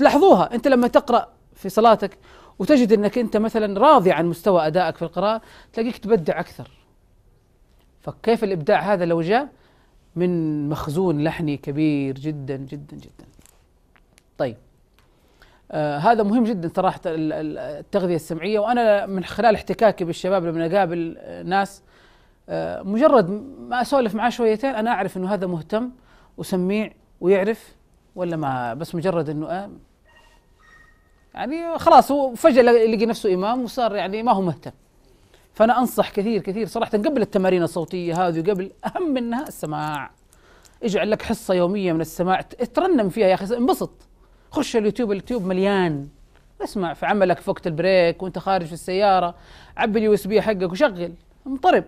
تلاحظوها انت لما تقرا في صلاتك وتجد انك انت مثلا راضي عن مستوى ادائك في القراءه تلاقيك تبدع اكثر فكيف الابداع هذا لو جاء من مخزون لحني كبير جدا جدا جدا طيب آه هذا مهم جدا صراحه التغذيه السمعيه وانا من خلال احتكاكي بالشباب لما اقابل ناس آه مجرد ما اسولف معاه شويتين انا اعرف انه هذا مهتم وسميع ويعرف ولا ما بس مجرد انه آه يعني خلاص هو فجأة لقي نفسه إمام وصار يعني ما هو مهتم فأنا أنصح كثير كثير صراحة قبل التمارين الصوتية هذه وقبل أهم منها السماع اجعل لك حصة يومية من السماع ترنم فيها يا أخي انبسط خش اليوتيوب اليوتيوب مليان اسمع في عملك في وقت البريك وانت خارج في السيارة عبي اليو اس بي حقك وشغل انطرب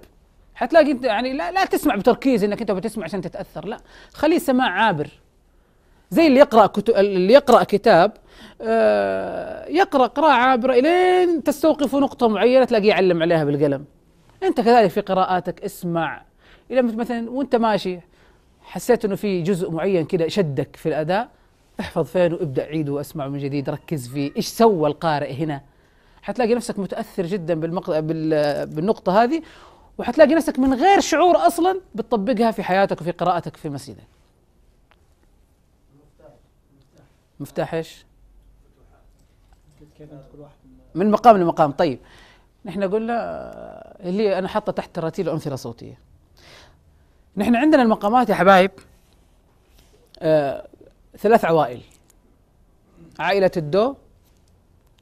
حتلاقي انت يعني لا, لا تسمع بتركيز انك انت بتسمع عشان تتاثر لا خليه سماع عابر زي اللي يقرأ كتب اللي يقرأ كتاب آه، يقرأ قراءة عابرة لين تستوقف نقطة معينة تلاقيه يعلم عليها بالقلم أنت كذلك في قراءاتك اسمع إلى مثلا وأنت ماشي حسيت أنه في جزء معين كذا شدك في الأداء احفظ فين وابدأ عيد واسمع من جديد ركز فيه إيش سوى القارئ هنا حتلاقي نفسك متأثر جدا بالمقطع بالنقطة هذه وحتلاقي نفسك من غير شعور أصلا بتطبقها في حياتك وفي قراءتك في مسجدك مفتاح ايش؟ من مقام لمقام طيب نحن قلنا آه، اللي انا حاطه تحت تراتيل امثله صوتيه نحن عندنا المقامات يا حبايب آه ثلاث عوائل عائلة الدو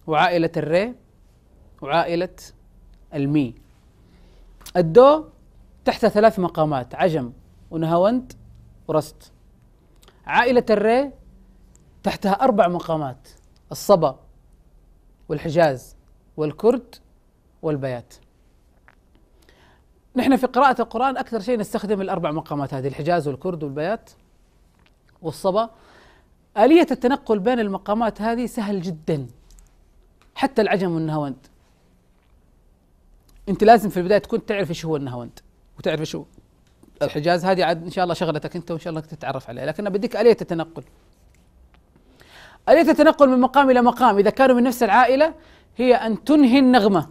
وعائلة الري وعائلة المي الدو تحت ثلاث مقامات عجم ونهاوند ورست عائلة الري تحتها أربع مقامات الصبا والحجاز والكرد والبيات نحن في قراءة القرآن أكثر شيء نستخدم الأربع مقامات هذه الحجاز والكرد والبيات والصبا آلية التنقل بين المقامات هذه سهل جدا حتى العجم والنهاوند أنت لازم في البداية تكون تعرف إيش هو النهاوند وتعرف إيش هو الحجاز هذه عاد إن شاء الله شغلتك أنت وإن شاء الله تتعرف عليها لكن بديك آلية التنقل أليس التنقل من مقام إلى مقام إذا كانوا من نفس العائلة هي أن تنهي النغمة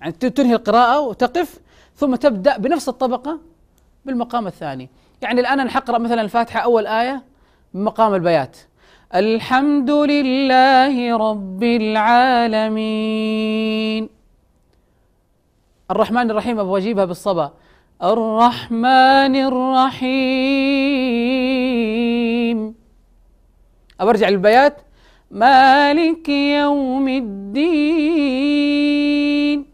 يعني تنهي القراءة وتقف ثم تبدأ بنفس الطبقة بالمقام الثاني يعني الآن أنا حقرأ مثلا الفاتحة أول آية من مقام البيات الحمد لله رب العالمين الرحمن الرحيم أبغى أجيبها بالصبا الرحمن الرحيم أو أرجع للبيات مالك يوم الدين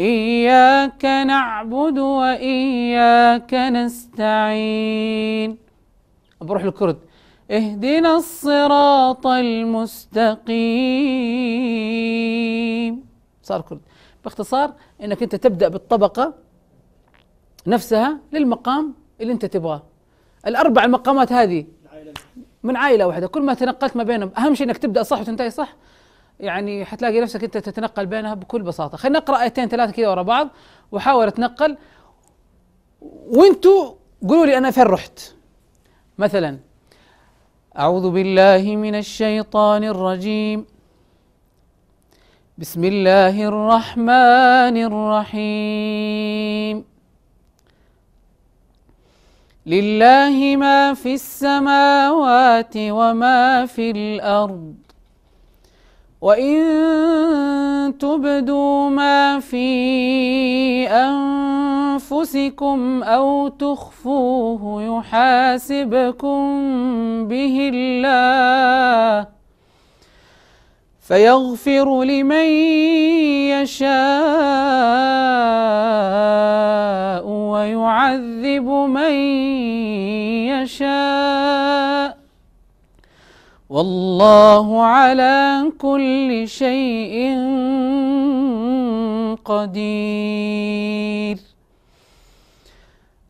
إياك نعبد وإياك نستعين بروح الكرد اهدنا الصراط المستقيم صار كرد باختصار انك انت تبدا بالطبقه نفسها للمقام اللي انت تبغاه الاربع المقامات هذه من عائله واحده كل ما تنقلت ما بينهم اهم شيء انك تبدا صح وتنتهي صح يعني حتلاقي نفسك انت تتنقل بينها بكل بساطه خلينا نقرا ايتين ثلاثه كذا ورا بعض وحاول اتنقل وانتوا قولوا لي انا فين رحت مثلا اعوذ بالله من الشيطان الرجيم بسم الله الرحمن الرحيم لله ما في السماوات وما في الأرض وإن تبدوا ما في أنفسكم أو تخفوه يحاسبكم به الله فيغفر لمن يشاء ويعذب من يشاء والله على كل شيء قدير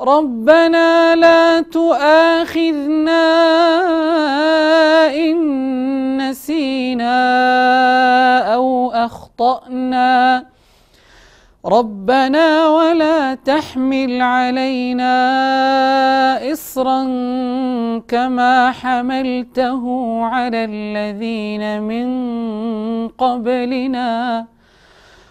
ربنا لا تؤاخذنا إن نسينا أو أخطأنا ربنا ولا تحمل علينا إصرا كما حملته على الذين من قبلنا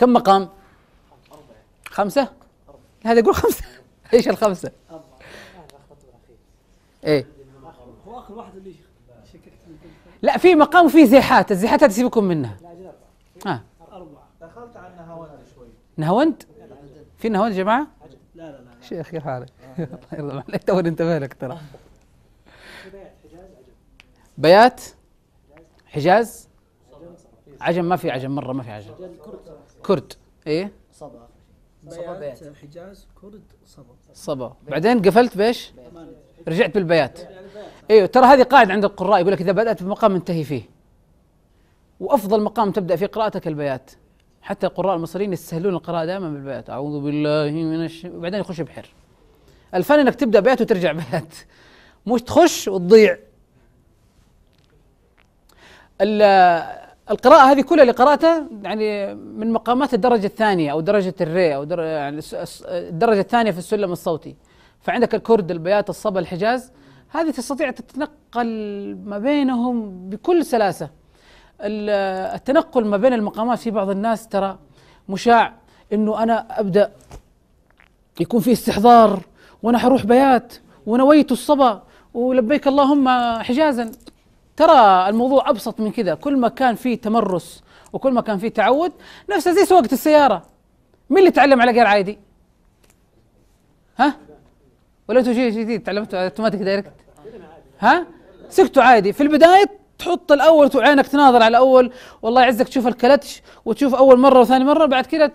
كم مقام خمسة هذا يقول خمسة [LAUGHS] ايش الخمسة ايه هو اخر واحد اللي لا في مقام وفي زيحات الزيحات هذه سيبكم منها اه أربعة دخلت على النهاوند شوي نهاوند في نهاوند يا جماعة لا لا لا شيخ يا حالك [LAUGHS] انت معليش تو انتبه لك ترى بيات حجاز عجم ما في عجم مرة ما في عجم كرد ايه صبا صبا الحجاز كرد صبا صبا بعدين قفلت بايش رجعت بالبيات ايوه ترى هذه قاعده عند القراء يقول لك اذا بدات بمقام انتهي فيه وافضل مقام تبدا فيه قراءتك البيات حتى القراء المصريين يستهلون القراءه دائما بالبيات اعوذ بالله من الش وبعدين يخش بحر الفن انك تبدا بيات وترجع بيات مش تخش وتضيع القراءة هذه كلها اللي قرأتها يعني من مقامات الدرجة الثانية أو درجة الري أو در يعني الدرجة الثانية في السلم الصوتي فعندك الكرد البيات الصبا الحجاز هذه تستطيع تتنقل ما بينهم بكل سلاسة التنقل ما بين المقامات في بعض الناس ترى مشاع انه انا ابدا يكون في استحضار وانا حروح بيات ونويت الصبا ولبيك اللهم حجازا ترى الموضوع ابسط من كذا كل ما كان في تمرس وكل ما كان في تعود نفسه زي سواقه السياره مين اللي تعلم على غير عادي ها ولا انتم شيء جديد تعلمتوا اوتوماتيك دايركت ها سكتوا عادي في البدايه تحط الاول وعينك تناظر على الاول والله يعزك تشوف الكلتش وتشوف اول مره وثاني مره بعد كذا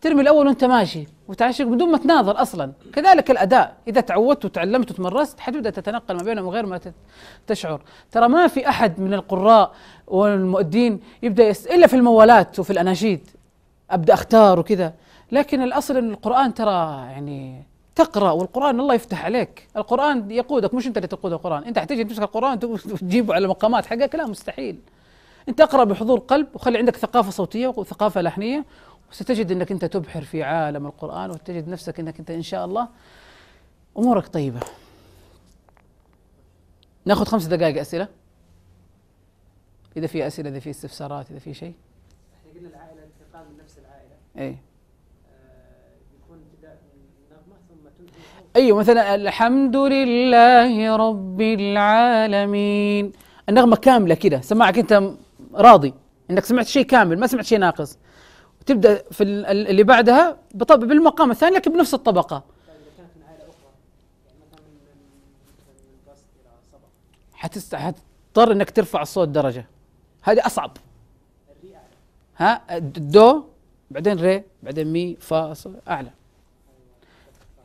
ترمي الاول وانت ماشي وتعشق بدون ما تناظر اصلا كذلك الاداء اذا تعودت وتعلمت وتمرست حتبدا تتنقل ما بينهم غير ما تشعر ترى ما في احد من القراء والمؤدين يبدا يس... الا في الموالات وفي الاناشيد ابدا اختار وكذا لكن الاصل ان القران ترى يعني تقرا والقران الله يفتح عليك القران يقودك مش انت اللي تقود القران انت حتيجي تمسك القران وتجيبه [LAUGHS] على المقامات حقك لا مستحيل انت اقرا بحضور قلب وخلي عندك ثقافه صوتيه وثقافه لحنيه وستجد انك انت تبحر في عالم القران وتجد نفسك انك انت ان شاء الله امورك طيبه ناخذ خمس دقائق اسئله اذا في اسئله اذا في استفسارات اذا في شيء احنا قلنا العائله انتقال من نفس العائله اي آه، ايوه مثلا الحمد لله رب العالمين النغمه كامله كده سماعك انت راضي انك سمعت شيء كامل ما سمعت شيء ناقص تبدا في اللي بعدها بطب بالمقام الثاني لكن بنفس الطبقه حتست... حتضطر انك ترفع الصوت درجه هذه اصعب ها الدو بعدين ري بعدين مي فا اعلى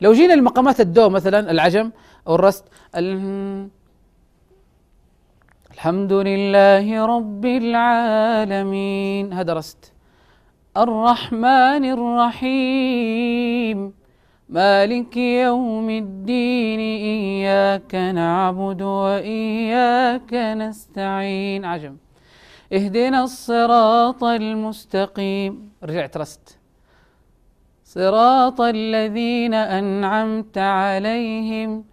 لو جينا لمقامات الدو مثلا العجم او الرست الحمد لله رب العالمين هذا رست الرحمن الرحيم مالك يوم الدين إياك نعبد وإياك نستعين عجم اهدنا الصراط المستقيم رجعت رست صراط الذين أنعمت عليهم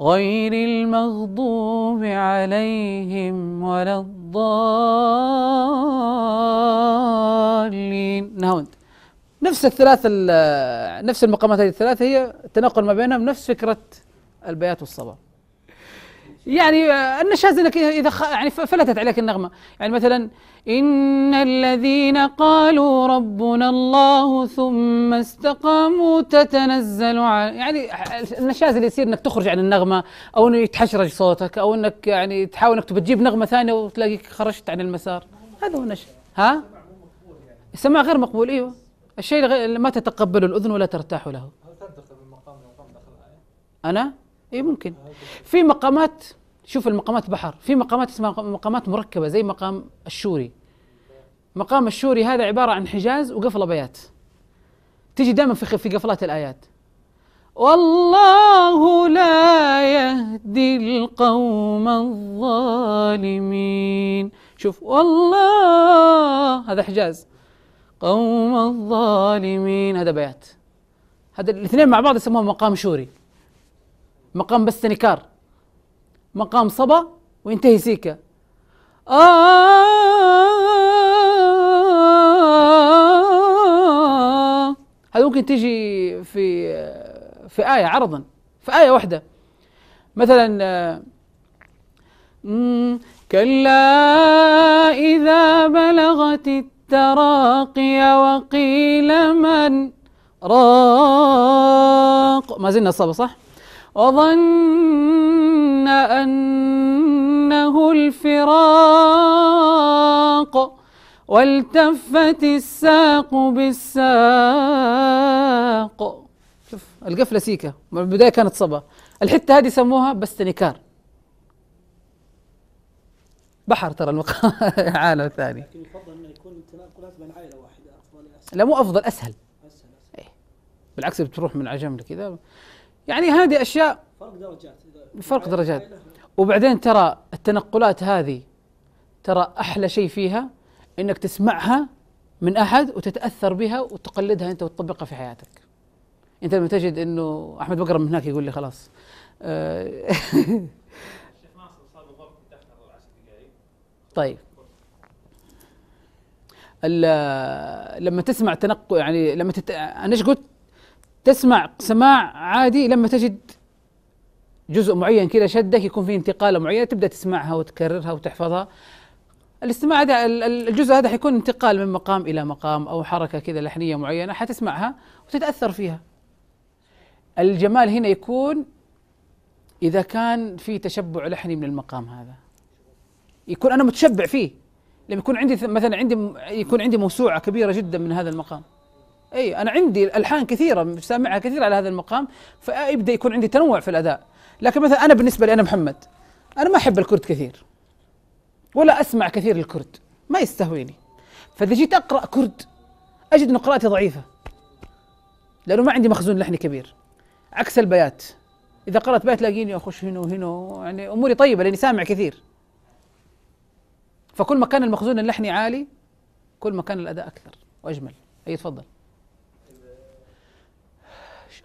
غير المغضوب عليهم ولا الضالين نهاوند نعم. نفس الثلاث نفس المقامات هذه الثلاثة هي التنقل ما بينهم نفس فكرة البيات والصبر يعني النشاز انك اذا خ... يعني فلتت عليك النغمه يعني مثلا ان الذين قالوا ربنا الله ثم استقاموا تتنزل على يعني النشاز اللي يصير انك تخرج عن النغمه او انه يتحشرج صوتك او انك يعني تحاول انك تجيب نغمه ثانيه وتلاقيك خرجت عن المسار هذا هو النشاز ها السماع غير مقبول ايوه الشيء اللي ما تتقبله الاذن ولا ترتاح له هل ترتقي بالمقام لمقام داخل الايه؟ انا؟ اي ممكن في مقامات شوف المقامات بحر في مقامات اسمها مقامات مركبه زي مقام الشوري مقام الشوري هذا عباره عن حجاز وقفله بيات تجي دائما في في قفلات الايات والله لا يهدي القوم الظالمين شوف والله هذا حجاز قوم الظالمين هذا بيات هذا الاثنين مع بعض يسموه مقام شوري مقام بس نكار مقام صبا وينتهي سيكا آه هذا ممكن تجي في في آية عرضا في آية واحدة مثلا آه، كلا إذا بلغت التراقي وقيل من راق ما زلنا صبا صح؟ وظن أنه الفراق والتفت الساق بالساق شوف القفلة سيكة من البداية كانت صبا الحتة هذه سموها بستنكار بحر ترى المقام [LAUGHS] عالم ثاني لكن يفضل انه يكون التنقلات بين عائله واحده افضل لا مو افضل اسهل اسهل, أسهل. إيه. بالعكس بتروح من عجم لكذا يعني هذه اشياء فرق درجات فرق درجات وبعدين ترى التنقلات هذه ترى احلى شيء فيها انك تسمعها من احد وتتاثر بها وتقلدها انت وتطبقها في حياتك. انت لما تجد انه احمد بقره من هناك يقول لي خلاص [LAUGHS] طيب لما تسمع تنقل يعني لما تت... انا ايش قلت؟ تسمع سماع عادي لما تجد جزء معين كذا شدك يكون في انتقاله معينه تبدا تسمعها وتكررها وتحفظها الاستماع هذا الجزء هذا حيكون انتقال من مقام الى مقام او حركه كذا لحنيه معينه حتسمعها وتتاثر فيها الجمال هنا يكون اذا كان في تشبع لحني من المقام هذا يكون انا متشبع فيه لما يكون عندي مثلا عندي يكون عندي موسوعه كبيره جدا من هذا المقام اي انا عندي الحان كثيره سامعها كثير على هذا المقام فيبدا يكون عندي تنوع في الاداء لكن مثلا انا بالنسبه لي انا محمد انا ما احب الكرد كثير ولا اسمع كثير الكرد ما يستهويني فاذا جيت اقرا كرد اجد ان قراءتي ضعيفه لانه ما عندي مخزون لحني كبير عكس البيات اذا قرات بيت تلاقيني اخش هنا وهنا يعني اموري طيبه لاني سامع كثير فكل ما كان المخزون اللحني عالي كل ما كان الاداء اكثر واجمل اي تفضل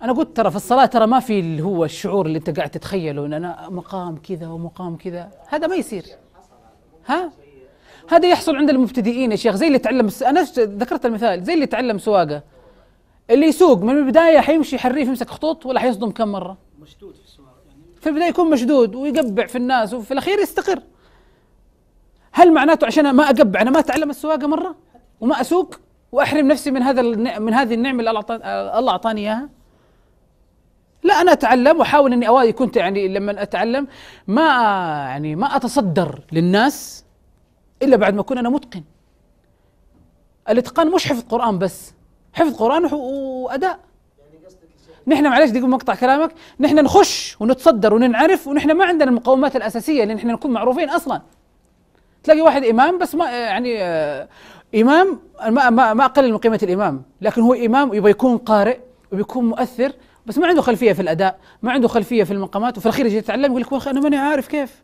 انا قلت ترى في الصلاه ترى ما في اللي هو الشعور اللي انت قاعد تتخيله ان انا مقام كذا ومقام كذا هذا ما يصير ها هذا يحصل عند المبتدئين يا شيخ زي اللي تعلم انا ذكرت المثال زي اللي تعلم سواقه اللي يسوق من البدايه حيمشي حريف يمسك خطوط ولا حيصدم كم مره مشدود في السواقه يعني في البدايه يكون مشدود ويقبع في الناس وفي الاخير يستقر هل معناته عشان ما اقبع انا ما اتعلم السواقه مره وما اسوق واحرم نفسي من هذا من هذه النعمه اللي الله اعطاني اياها لا انا اتعلم واحاول اني اواي كنت يعني لما اتعلم ما يعني ما اتصدر للناس الا بعد ما اكون انا متقن الاتقان مش حفظ قران بس حفظ قران واداء نحن معلش دي مقطع كلامك نحن نخش ونتصدر وننعرف ونحن ما عندنا المقومات الاساسيه اللي نحن نكون معروفين اصلا تلاقي واحد امام بس ما يعني آه، امام ما ما, ما اقلل من قيمه الامام لكن هو امام يبغى يكون قارئ ويكون مؤثر بس ما عنده خلفيه في الاداء ما عنده خلفيه في المقامات وفي الاخير يجي يتعلم يقول لك اخي انا ماني عارف كيف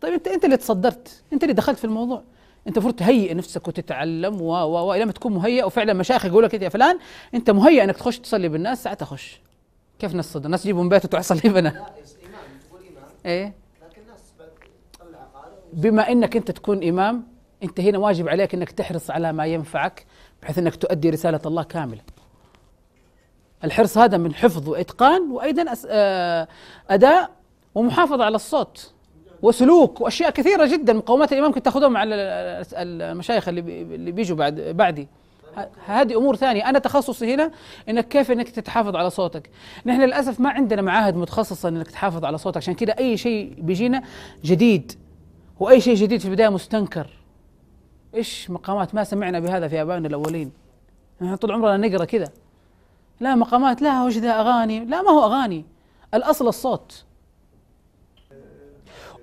طيب انت انت اللي تصدرت انت اللي دخلت في الموضوع انت المفروض تهيئ نفسك وتتعلم و و و لما ما تكون مهيئ وفعلا مشايخ يقول لك يا فلان انت مهيئ انك تخش تصلي بالناس ساعتها خش كيف نص إيه؟ الناس يجيبوا من بيته تروح تصلي بنا ايه بما انك انت تكون امام انت هنا واجب عليك انك تحرص على ما ينفعك بحيث انك تؤدي رساله الله كامله الحرص هذا من حفظ واتقان وايضا آه، اداء ومحافظه على الصوت وسلوك واشياء كثيره جدا مقومات الامام كنت تاخذهم مع المشايخ اللي اللي بيجوا بعد بعدي هذه امور ثانيه انا تخصصي هنا انك كيف انك تتحافظ على صوتك نحن للاسف ما عندنا معاهد متخصصه انك تحافظ على صوتك عشان كذا اي شيء بيجينا جديد واي شيء جديد في البدايه مستنكر ايش مقامات ما سمعنا بهذا في ابائنا الاولين نحن طول عمرنا نقرا كذا لا مقامات لها وش ذا أغاني لا ما هو أغاني الأصل الصوت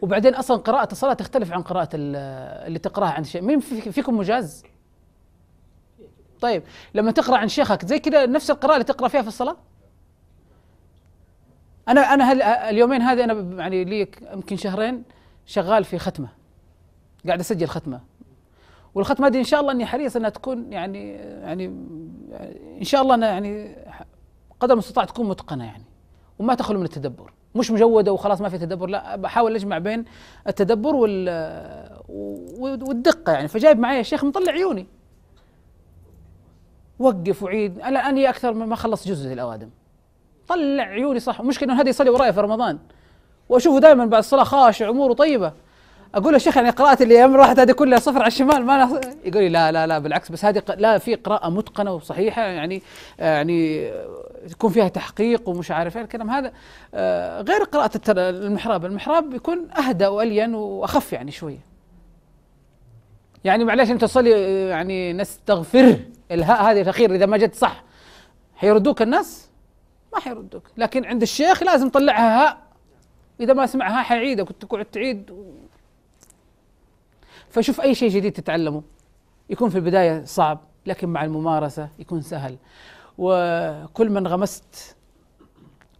وبعدين أصلا قراءة الصلاة تختلف عن قراءة اللي تقراها عند شيء مين فيكم مجاز طيب لما تقرأ عن شيخك زي كذا نفس القراءة اللي تقرأ فيها في الصلاة أنا أنا هل اليومين هذه أنا يعني لي يمكن شهرين شغال في ختمة قاعد أسجل ختمة والختمه دي ان شاء الله اني حريص انها تكون يعني يعني ان شاء الله أنا يعني قدر المستطاع تكون متقنه يعني وما تخلو من التدبر مش مجوده وخلاص ما في تدبر لا بحاول اجمع بين التدبر وال والدقه يعني فجايب معي الشيخ مطلع عيوني وقف وعيد انا اني اكثر ما خلص جزء الاوادم طلع عيوني صح المشكله انه هذا يصلي ورايا في رمضان واشوفه دائما بعد الصلاه خاشع اموره طيبه اقول له شيخ يعني قراءه يوم راحت هذه كلها صفر على الشمال ما أنا يقول لي لا لا لا بالعكس بس هذه لا في قراءه متقنه وصحيحه يعني يعني يكون فيها تحقيق ومش عارف ايه الكلام هذا آه، غير قراءه المحراب المحراب يكون اهدى والين واخف يعني شويه يعني معلش انت تصلي يعني نستغفر الهاء هذه الاخير اذا ما جت صح حيردوك الناس ما حيردوك لكن عند الشيخ لازم تطلعها هاء اذا ما سمعها حيعيدك وتقعد تعيد فشوف أي شيء جديد تتعلمه يكون في البداية صعب لكن مع الممارسة يكون سهل وكل من غمست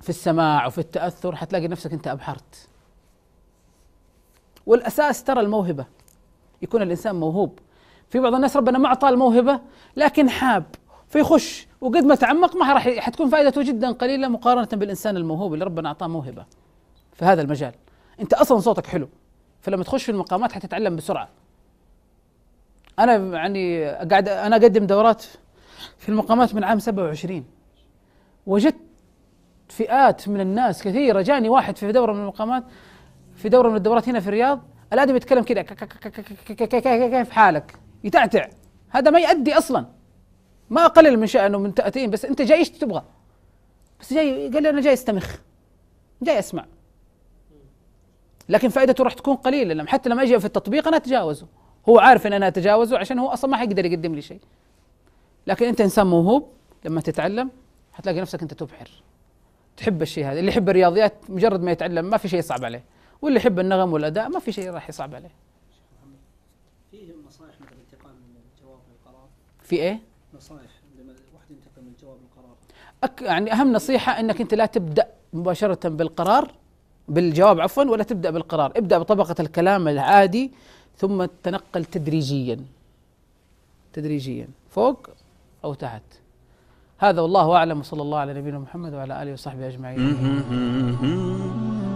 في السماع وفي التأثر حتلاقي نفسك أنت أبحرت والأساس ترى الموهبة يكون الإنسان موهوب في بعض الناس ربنا ما أعطاه الموهبة لكن حاب فيخش وقد ما تعمق ما راح حتكون فائدته جدا قليلة مقارنة بالإنسان الموهوب اللي ربنا أعطاه موهبة في هذا المجال أنت أصلا صوتك حلو فلما تخش في المقامات حتتعلم بسرعة انا يعني قاعد انا اقدم دورات في المقامات من عام 27 وجدت فئات من الناس كثيره جاني واحد في دوره من المقامات في دوره من الدورات هنا في الرياض الادمي يتكلم كذا كيف حالك يتعتع هذا ما يؤدي اصلا ما اقلل من شانه من تاتين بس انت جاي ايش تبغى بس جاي قال لي انا جاي استمخ جاي اسمع لكن فائدته راح تكون قليله لما حتى لما اجي في التطبيق انا اتجاوزه هو عارف ان انا اتجاوزه عشان هو اصلا ما حيقدر يقدم لي شيء لكن انت انسان موهوب لما تتعلم حتلاقي نفسك انت تبحر تحب الشيء هذا اللي يحب الرياضيات مجرد ما يتعلم ما في شيء صعب عليه واللي يحب النغم والاداء ما في شيء راح يصعب عليه فيه نصائح مثل الانتقال من الجواب للقرار في ايه نصائح لما واحد ينتقل من الجواب للقرار أك يعني اهم نصيحه انك انت لا تبدا مباشره بالقرار بالجواب عفوا ولا تبدا بالقرار ابدا بطبقه الكلام العادي ثم تنقل تدريجيا تدريجيا فوق أو تحت هذا والله أعلم وصلى الله على نبينا محمد وعلى آله وصحبه أجمعين